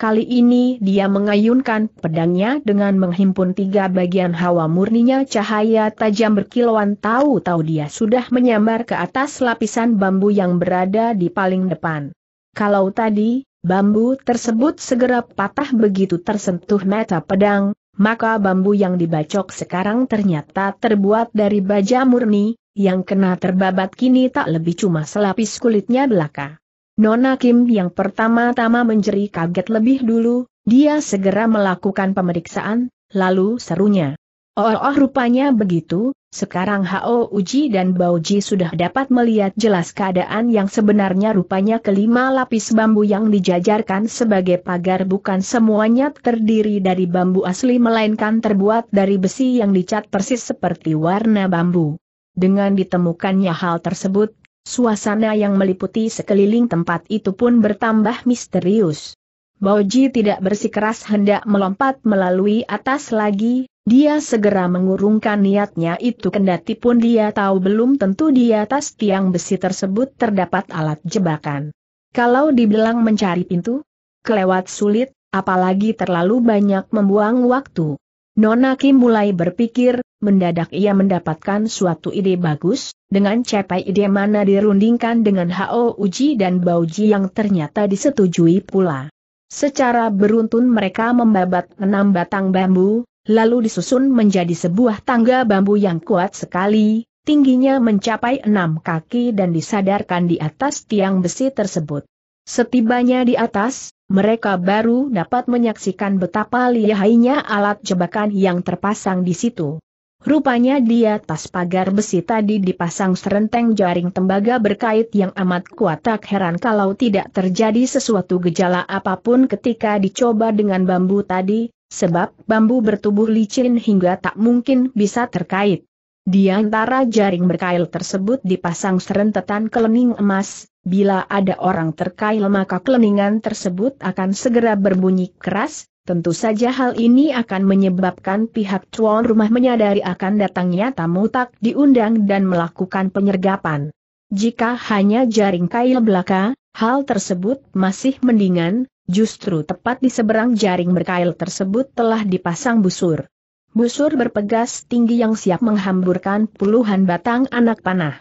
Kali ini dia mengayunkan pedangnya dengan menghimpun tiga bagian hawa murninya cahaya tajam berkilauan tahu-tahu dia sudah menyambar ke atas lapisan bambu yang berada di paling depan. Kalau tadi, bambu tersebut segera patah begitu tersentuh mata pedang, maka bambu yang dibacok sekarang ternyata terbuat dari baja murni, yang kena terbabat kini tak lebih cuma selapis kulitnya belaka. Nona Kim yang pertama-tama menjeri kaget lebih dulu, dia segera melakukan pemeriksaan, lalu serunya. Oh, oh rupanya begitu, sekarang Hao Uji dan Bauji sudah dapat melihat jelas keadaan yang sebenarnya rupanya kelima lapis bambu yang dijajarkan sebagai pagar bukan semuanya terdiri dari bambu asli melainkan terbuat dari besi yang dicat persis seperti warna bambu. Dengan ditemukannya hal tersebut, suasana yang meliputi sekeliling tempat itu pun bertambah misterius. Bauji tidak bersikeras hendak melompat melalui atas lagi, dia segera mengurungkan niatnya itu kendati pun dia tahu belum tentu di atas tiang besi tersebut terdapat alat jebakan. Kalau dibilang mencari pintu, kelewat sulit, apalagi terlalu banyak membuang waktu. Nona Kim mulai berpikir, mendadak ia mendapatkan suatu ide bagus, dengan cepai ide mana dirundingkan dengan Hao Uji dan Bauji yang ternyata disetujui pula. Secara beruntun mereka membabat enam batang bambu, lalu disusun menjadi sebuah tangga bambu yang kuat sekali, tingginya mencapai enam kaki dan disadarkan di atas tiang besi tersebut. Setibanya di atas, mereka baru dapat menyaksikan betapa lihainya alat jebakan yang terpasang di situ. Rupanya di atas pagar besi tadi dipasang serenteng jaring tembaga berkait yang amat kuat tak heran kalau tidak terjadi sesuatu gejala apapun ketika dicoba dengan bambu tadi, sebab bambu bertubuh licin hingga tak mungkin bisa terkait. Di antara jaring berkail tersebut dipasang serentetan kelening emas, bila ada orang terkail maka keleningan tersebut akan segera berbunyi keras, tentu saja hal ini akan menyebabkan pihak tuan rumah menyadari akan datangnya tamu tak diundang dan melakukan penyergapan. Jika hanya jaring kail belaka, hal tersebut masih mendingan, justru tepat di seberang jaring berkail tersebut telah dipasang busur busur berpegas tinggi yang siap menghamburkan puluhan batang anak panah.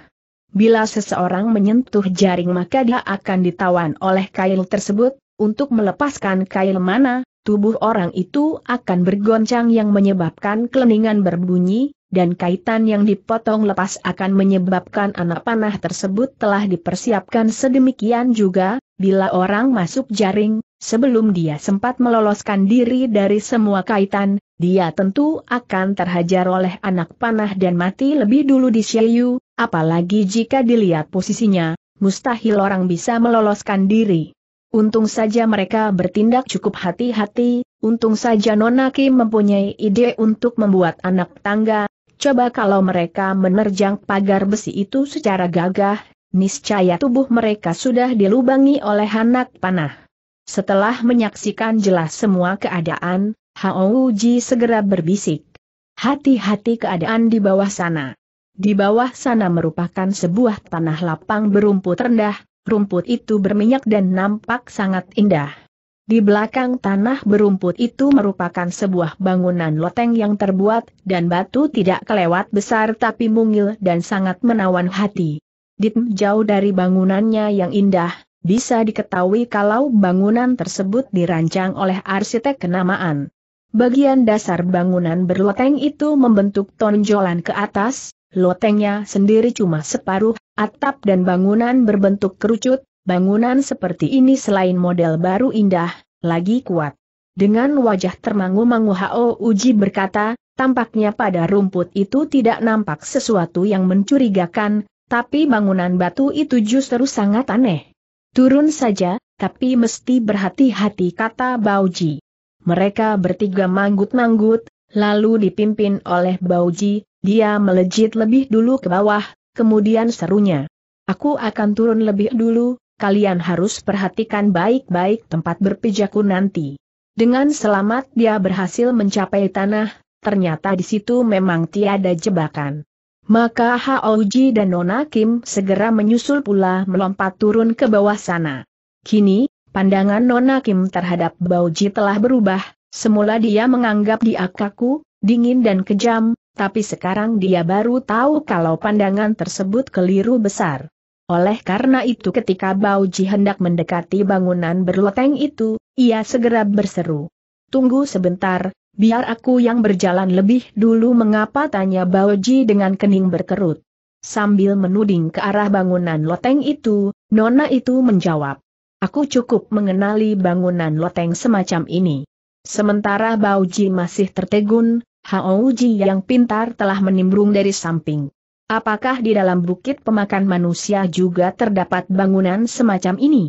Bila seseorang menyentuh jaring maka dia akan ditawan oleh kail tersebut, untuk melepaskan kail mana, tubuh orang itu akan bergoncang yang menyebabkan keleningan berbunyi, dan kaitan yang dipotong lepas akan menyebabkan anak panah tersebut telah dipersiapkan sedemikian juga, bila orang masuk jaring, Sebelum dia sempat meloloskan diri dari semua kaitan, dia tentu akan terhajar oleh anak panah dan mati lebih dulu di Shiyu, apalagi jika dilihat posisinya, mustahil orang bisa meloloskan diri. Untung saja mereka bertindak cukup hati-hati, untung saja Nona Kim mempunyai ide untuk membuat anak tangga, coba kalau mereka menerjang pagar besi itu secara gagah, niscaya tubuh mereka sudah dilubangi oleh anak panah. Setelah menyaksikan jelas semua keadaan, Hao Ji segera berbisik. Hati-hati keadaan di bawah sana. Di bawah sana merupakan sebuah tanah lapang berumput rendah, rumput itu berminyak dan nampak sangat indah. Di belakang tanah berumput itu merupakan sebuah bangunan loteng yang terbuat, dan batu tidak kelewat besar tapi mungil dan sangat menawan hati. Di jauh dari bangunannya yang indah, bisa diketahui kalau bangunan tersebut dirancang oleh arsitek kenamaan. Bagian dasar bangunan berloteng itu membentuk tonjolan ke atas, lotengnya sendiri cuma separuh, atap dan bangunan berbentuk kerucut, bangunan seperti ini selain model baru indah, lagi kuat. Dengan wajah termangu-mangu Hao Uji berkata, tampaknya pada rumput itu tidak nampak sesuatu yang mencurigakan, tapi bangunan batu itu justru sangat aneh. Turun saja, tapi mesti berhati-hati kata Bauji. Mereka bertiga manggut-manggut, lalu dipimpin oleh Bauji, dia melejit lebih dulu ke bawah, kemudian serunya. Aku akan turun lebih dulu, kalian harus perhatikan baik-baik tempat berpijakku nanti. Dengan selamat dia berhasil mencapai tanah, ternyata di situ memang tiada jebakan. Maka Haoji dan Nona Kim segera menyusul pula melompat turun ke bawah sana. Kini, pandangan Nona Kim terhadap Bauji telah berubah, semula dia menganggap dia kaku, dingin dan kejam, tapi sekarang dia baru tahu kalau pandangan tersebut keliru besar. Oleh karena itu ketika Bauji hendak mendekati bangunan berloteng itu, ia segera berseru. Tunggu sebentar, biar aku yang berjalan lebih dulu mengapa tanya Baoji dengan kening berkerut. Sambil menuding ke arah bangunan loteng itu, Nona itu menjawab. Aku cukup mengenali bangunan loteng semacam ini. Sementara Baoji masih tertegun, Haoji yang pintar telah menimbrung dari samping. Apakah di dalam bukit pemakan manusia juga terdapat bangunan semacam ini?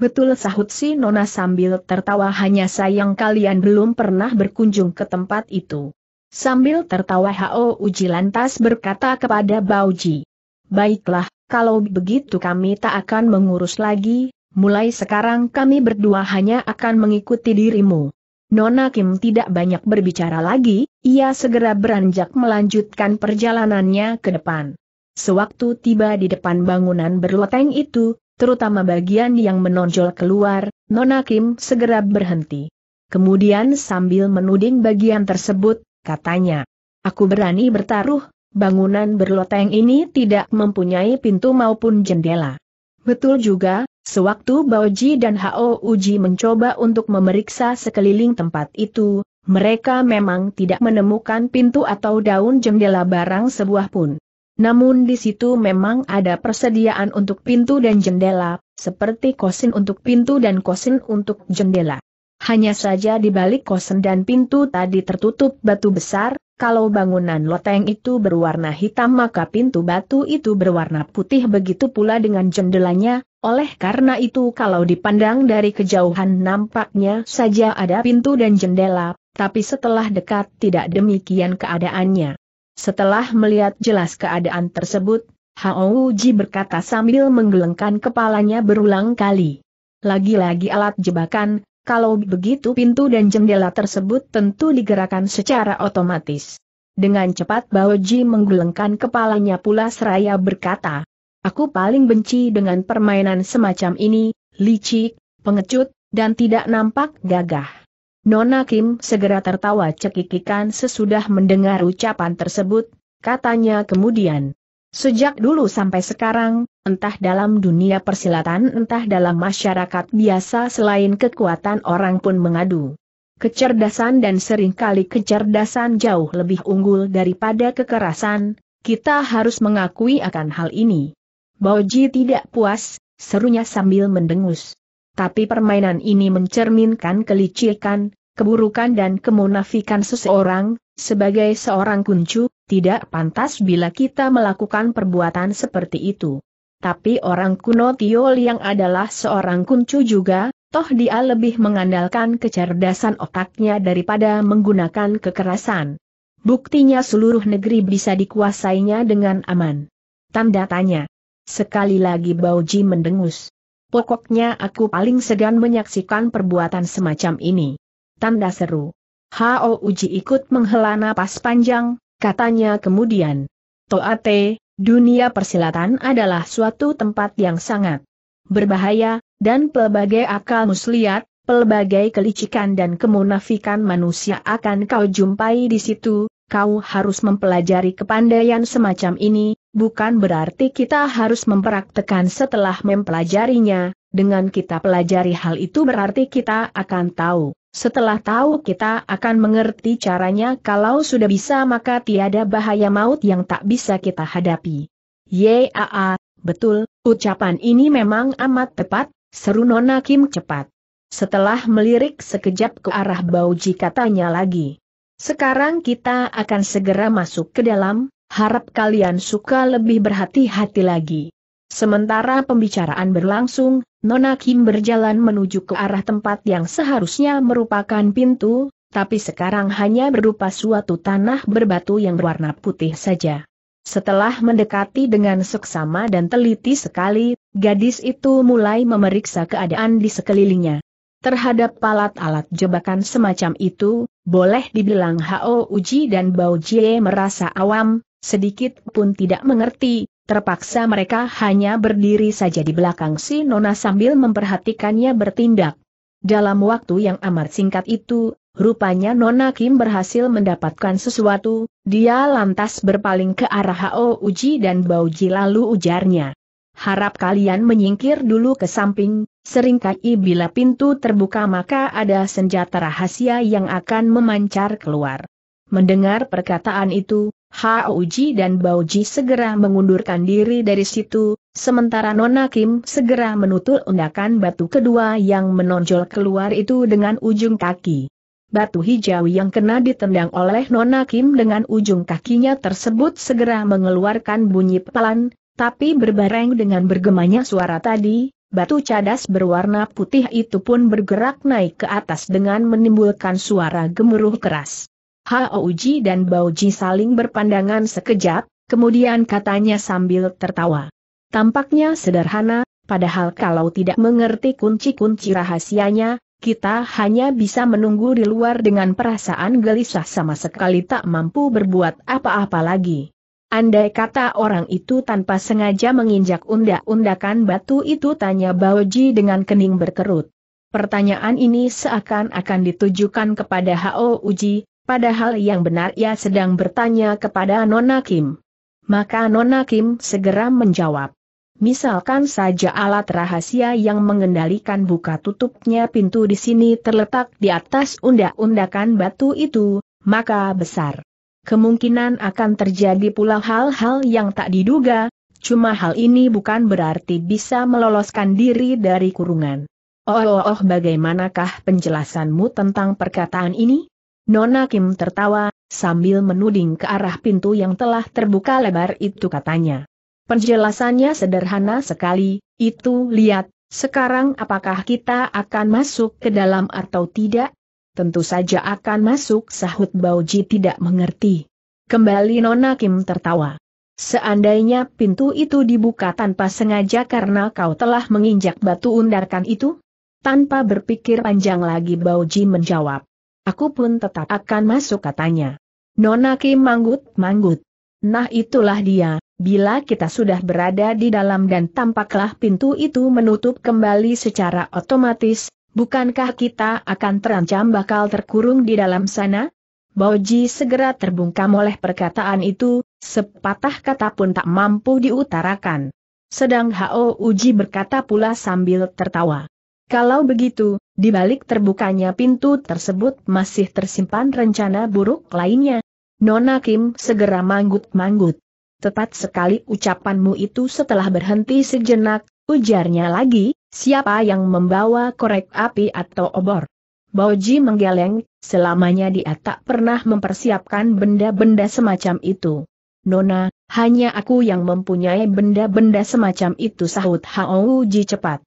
Betul sahut si Nona sambil tertawa hanya sayang kalian belum pernah berkunjung ke tempat itu. Sambil tertawa Hao Uji lantas berkata kepada Bauji. Baiklah, kalau begitu kami tak akan mengurus lagi, mulai sekarang kami berdua hanya akan mengikuti dirimu. Nona Kim tidak banyak berbicara lagi, ia segera beranjak melanjutkan perjalanannya ke depan. Sewaktu tiba di depan bangunan berloteng itu, terutama bagian yang menonjol keluar, Nona Kim segera berhenti. Kemudian sambil menuding bagian tersebut, katanya, Aku berani bertaruh, bangunan berloteng ini tidak mempunyai pintu maupun jendela. Betul juga, sewaktu Baoji dan Hao Uji mencoba untuk memeriksa sekeliling tempat itu, mereka memang tidak menemukan pintu atau daun jendela barang sebuah pun namun di situ memang ada persediaan untuk pintu dan jendela, seperti kosin untuk pintu dan kosin untuk jendela. Hanya saja di balik kosin dan pintu tadi tertutup batu besar, kalau bangunan loteng itu berwarna hitam maka pintu batu itu berwarna putih begitu pula dengan jendelanya, oleh karena itu kalau dipandang dari kejauhan nampaknya saja ada pintu dan jendela, tapi setelah dekat tidak demikian keadaannya. Setelah melihat jelas keadaan tersebut, Hao Ji berkata sambil menggelengkan kepalanya berulang kali. Lagi-lagi alat jebakan, kalau begitu pintu dan jendela tersebut tentu digerakkan secara otomatis. Dengan cepat Baoji menggelengkan kepalanya pula seraya berkata, Aku paling benci dengan permainan semacam ini, licik, pengecut, dan tidak nampak gagah. Nona Kim segera tertawa cekikikan sesudah mendengar ucapan tersebut, katanya kemudian. Sejak dulu sampai sekarang, entah dalam dunia persilatan entah dalam masyarakat biasa selain kekuatan orang pun mengadu. Kecerdasan dan seringkali kecerdasan jauh lebih unggul daripada kekerasan, kita harus mengakui akan hal ini. Boji tidak puas, serunya sambil mendengus tapi permainan ini mencerminkan kelicikan, keburukan dan kemunafikan seseorang, sebagai seorang kuncu, tidak pantas bila kita melakukan perbuatan seperti itu. Tapi orang kuno Tiol yang adalah seorang kuncu juga, toh dia lebih mengandalkan kecerdasan otaknya daripada menggunakan kekerasan. Buktinya seluruh negeri bisa dikuasainya dengan aman. Tanda tanya. Sekali lagi Bauji mendengus. Pokoknya aku paling segan menyaksikan perbuatan semacam ini. Tanda seru. Hao Uji ikut menghela napas panjang, katanya kemudian. Toate, dunia persilatan adalah suatu tempat yang sangat berbahaya, dan pelbagai akal muslihat, pelbagai kelicikan dan kemunafikan manusia akan kau jumpai di situ, kau harus mempelajari kepandaian semacam ini, Bukan berarti kita harus mempraktekan setelah mempelajarinya, dengan kita pelajari hal itu berarti kita akan tahu. Setelah tahu kita akan mengerti caranya kalau sudah bisa maka tiada bahaya maut yang tak bisa kita hadapi. Yaa, betul, ucapan ini memang amat tepat, seru Nona Kim cepat. Setelah melirik sekejap ke arah Bauji katanya lagi. Sekarang kita akan segera masuk ke dalam, harap kalian suka lebih berhati-hati lagi. Sementara pembicaraan berlangsung, Nona Kim berjalan menuju ke arah tempat yang seharusnya merupakan pintu, tapi sekarang hanya berupa suatu tanah berbatu yang berwarna putih saja. Setelah mendekati dengan seksama dan teliti sekali, gadis itu mulai memeriksa keadaan di sekelilingnya. Terhadap alat-alat jebakan semacam itu, boleh dibilang Hao Uji dan Bao Jie merasa awam, sedikit pun tidak mengerti, terpaksa mereka hanya berdiri saja di belakang si Nona sambil memperhatikannya bertindak. Dalam waktu yang amat singkat itu, rupanya Nona Kim berhasil mendapatkan sesuatu, dia lantas berpaling ke arah Hao Uji dan Bauji lalu ujarnya. Harap kalian menyingkir dulu ke samping, seringkali bila pintu terbuka maka ada senjata rahasia yang akan memancar keluar. Mendengar perkataan itu, Hauji dan Bauji segera mengundurkan diri dari situ, sementara Nona Kim segera menutul undakan batu kedua yang menonjol keluar itu dengan ujung kaki. Batu hijau yang kena ditendang oleh Nona Kim dengan ujung kakinya tersebut segera mengeluarkan bunyi pelan, tapi berbareng dengan bergemanya suara tadi, batu cadas berwarna putih itu pun bergerak naik ke atas dengan menimbulkan suara gemuruh keras. Houji dan Ji saling berpandangan sekejap, kemudian katanya sambil tertawa. Tampaknya sederhana, padahal kalau tidak mengerti kunci-kunci rahasianya, kita hanya bisa menunggu di luar dengan perasaan gelisah sama sekali tak mampu berbuat apa-apa lagi. Andai kata orang itu tanpa sengaja menginjak undak-undakan batu itu tanya Baoji dengan kening berkerut. Pertanyaan ini seakan-akan ditujukan kepada Hao Uji, padahal yang benar ia sedang bertanya kepada Nona Kim. Maka Nona Kim segera menjawab. Misalkan saja alat rahasia yang mengendalikan buka tutupnya pintu di sini terletak di atas undak-undakan batu itu, maka besar. Kemungkinan akan terjadi pula hal-hal yang tak diduga, cuma hal ini bukan berarti bisa meloloskan diri dari kurungan. Oh, oh, oh bagaimanakah penjelasanmu tentang perkataan ini? Nona Kim tertawa, sambil menuding ke arah pintu yang telah terbuka lebar itu katanya. Penjelasannya sederhana sekali, itu lihat, sekarang apakah kita akan masuk ke dalam atau tidak? Tentu saja akan masuk sahut Bauji tidak mengerti. Kembali Nona Kim tertawa. Seandainya pintu itu dibuka tanpa sengaja karena kau telah menginjak batu undarkan itu? Tanpa berpikir panjang lagi Bauji menjawab. Aku pun tetap akan masuk katanya. Nona Kim manggut-manggut. Nah itulah dia, bila kita sudah berada di dalam dan tampaklah pintu itu menutup kembali secara otomatis, bukankah kita akan terancam bakal terkurung di dalam sana? Boji segera terbungkam oleh perkataan itu, sepatah kata pun tak mampu diutarakan. Sedang Hao Uji berkata pula sambil tertawa. Kalau begitu, di balik terbukanya pintu tersebut masih tersimpan rencana buruk lainnya. Nona Kim segera manggut-manggut. Tepat sekali ucapanmu itu setelah berhenti sejenak, ujarnya lagi, siapa yang membawa korek api atau obor? Boji menggeleng, selamanya dia tak pernah mempersiapkan benda-benda semacam itu. Nona, hanya aku yang mempunyai benda-benda semacam itu sahut Hao Ji cepat.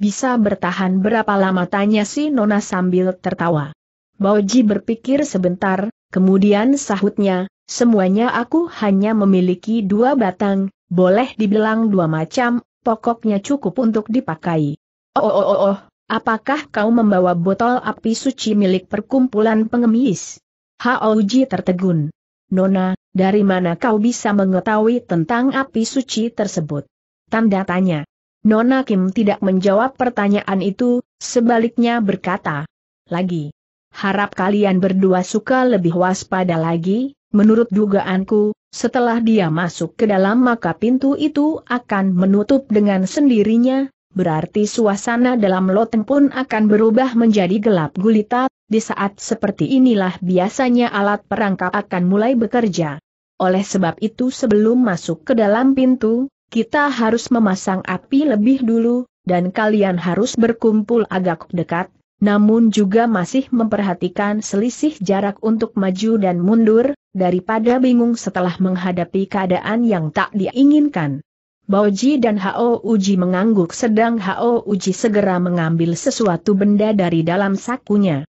Bisa bertahan berapa lama tanya si Nona sambil tertawa. Bauji berpikir sebentar, kemudian sahutnya, semuanya aku hanya memiliki dua batang, boleh dibilang dua macam, pokoknya cukup untuk dipakai. Oh oh oh oh, apakah kau membawa botol api suci milik perkumpulan pengemis? Haoji tertegun. Nona, dari mana kau bisa mengetahui tentang api suci tersebut? Tanda tanya. Nona Kim tidak menjawab pertanyaan itu, sebaliknya berkata lagi. Harap kalian berdua suka lebih waspada lagi, menurut dugaanku, setelah dia masuk ke dalam maka pintu itu akan menutup dengan sendirinya, berarti suasana dalam loteng pun akan berubah menjadi gelap gulita, di saat seperti inilah biasanya alat perangkap akan mulai bekerja. Oleh sebab itu sebelum masuk ke dalam pintu, kita harus memasang api lebih dulu, dan kalian harus berkumpul agak dekat, namun juga masih memperhatikan selisih jarak untuk maju dan mundur, daripada bingung setelah menghadapi keadaan yang tak diinginkan. Baoji dan Hao Uji mengangguk sedang Hao Uji segera mengambil sesuatu benda dari dalam sakunya.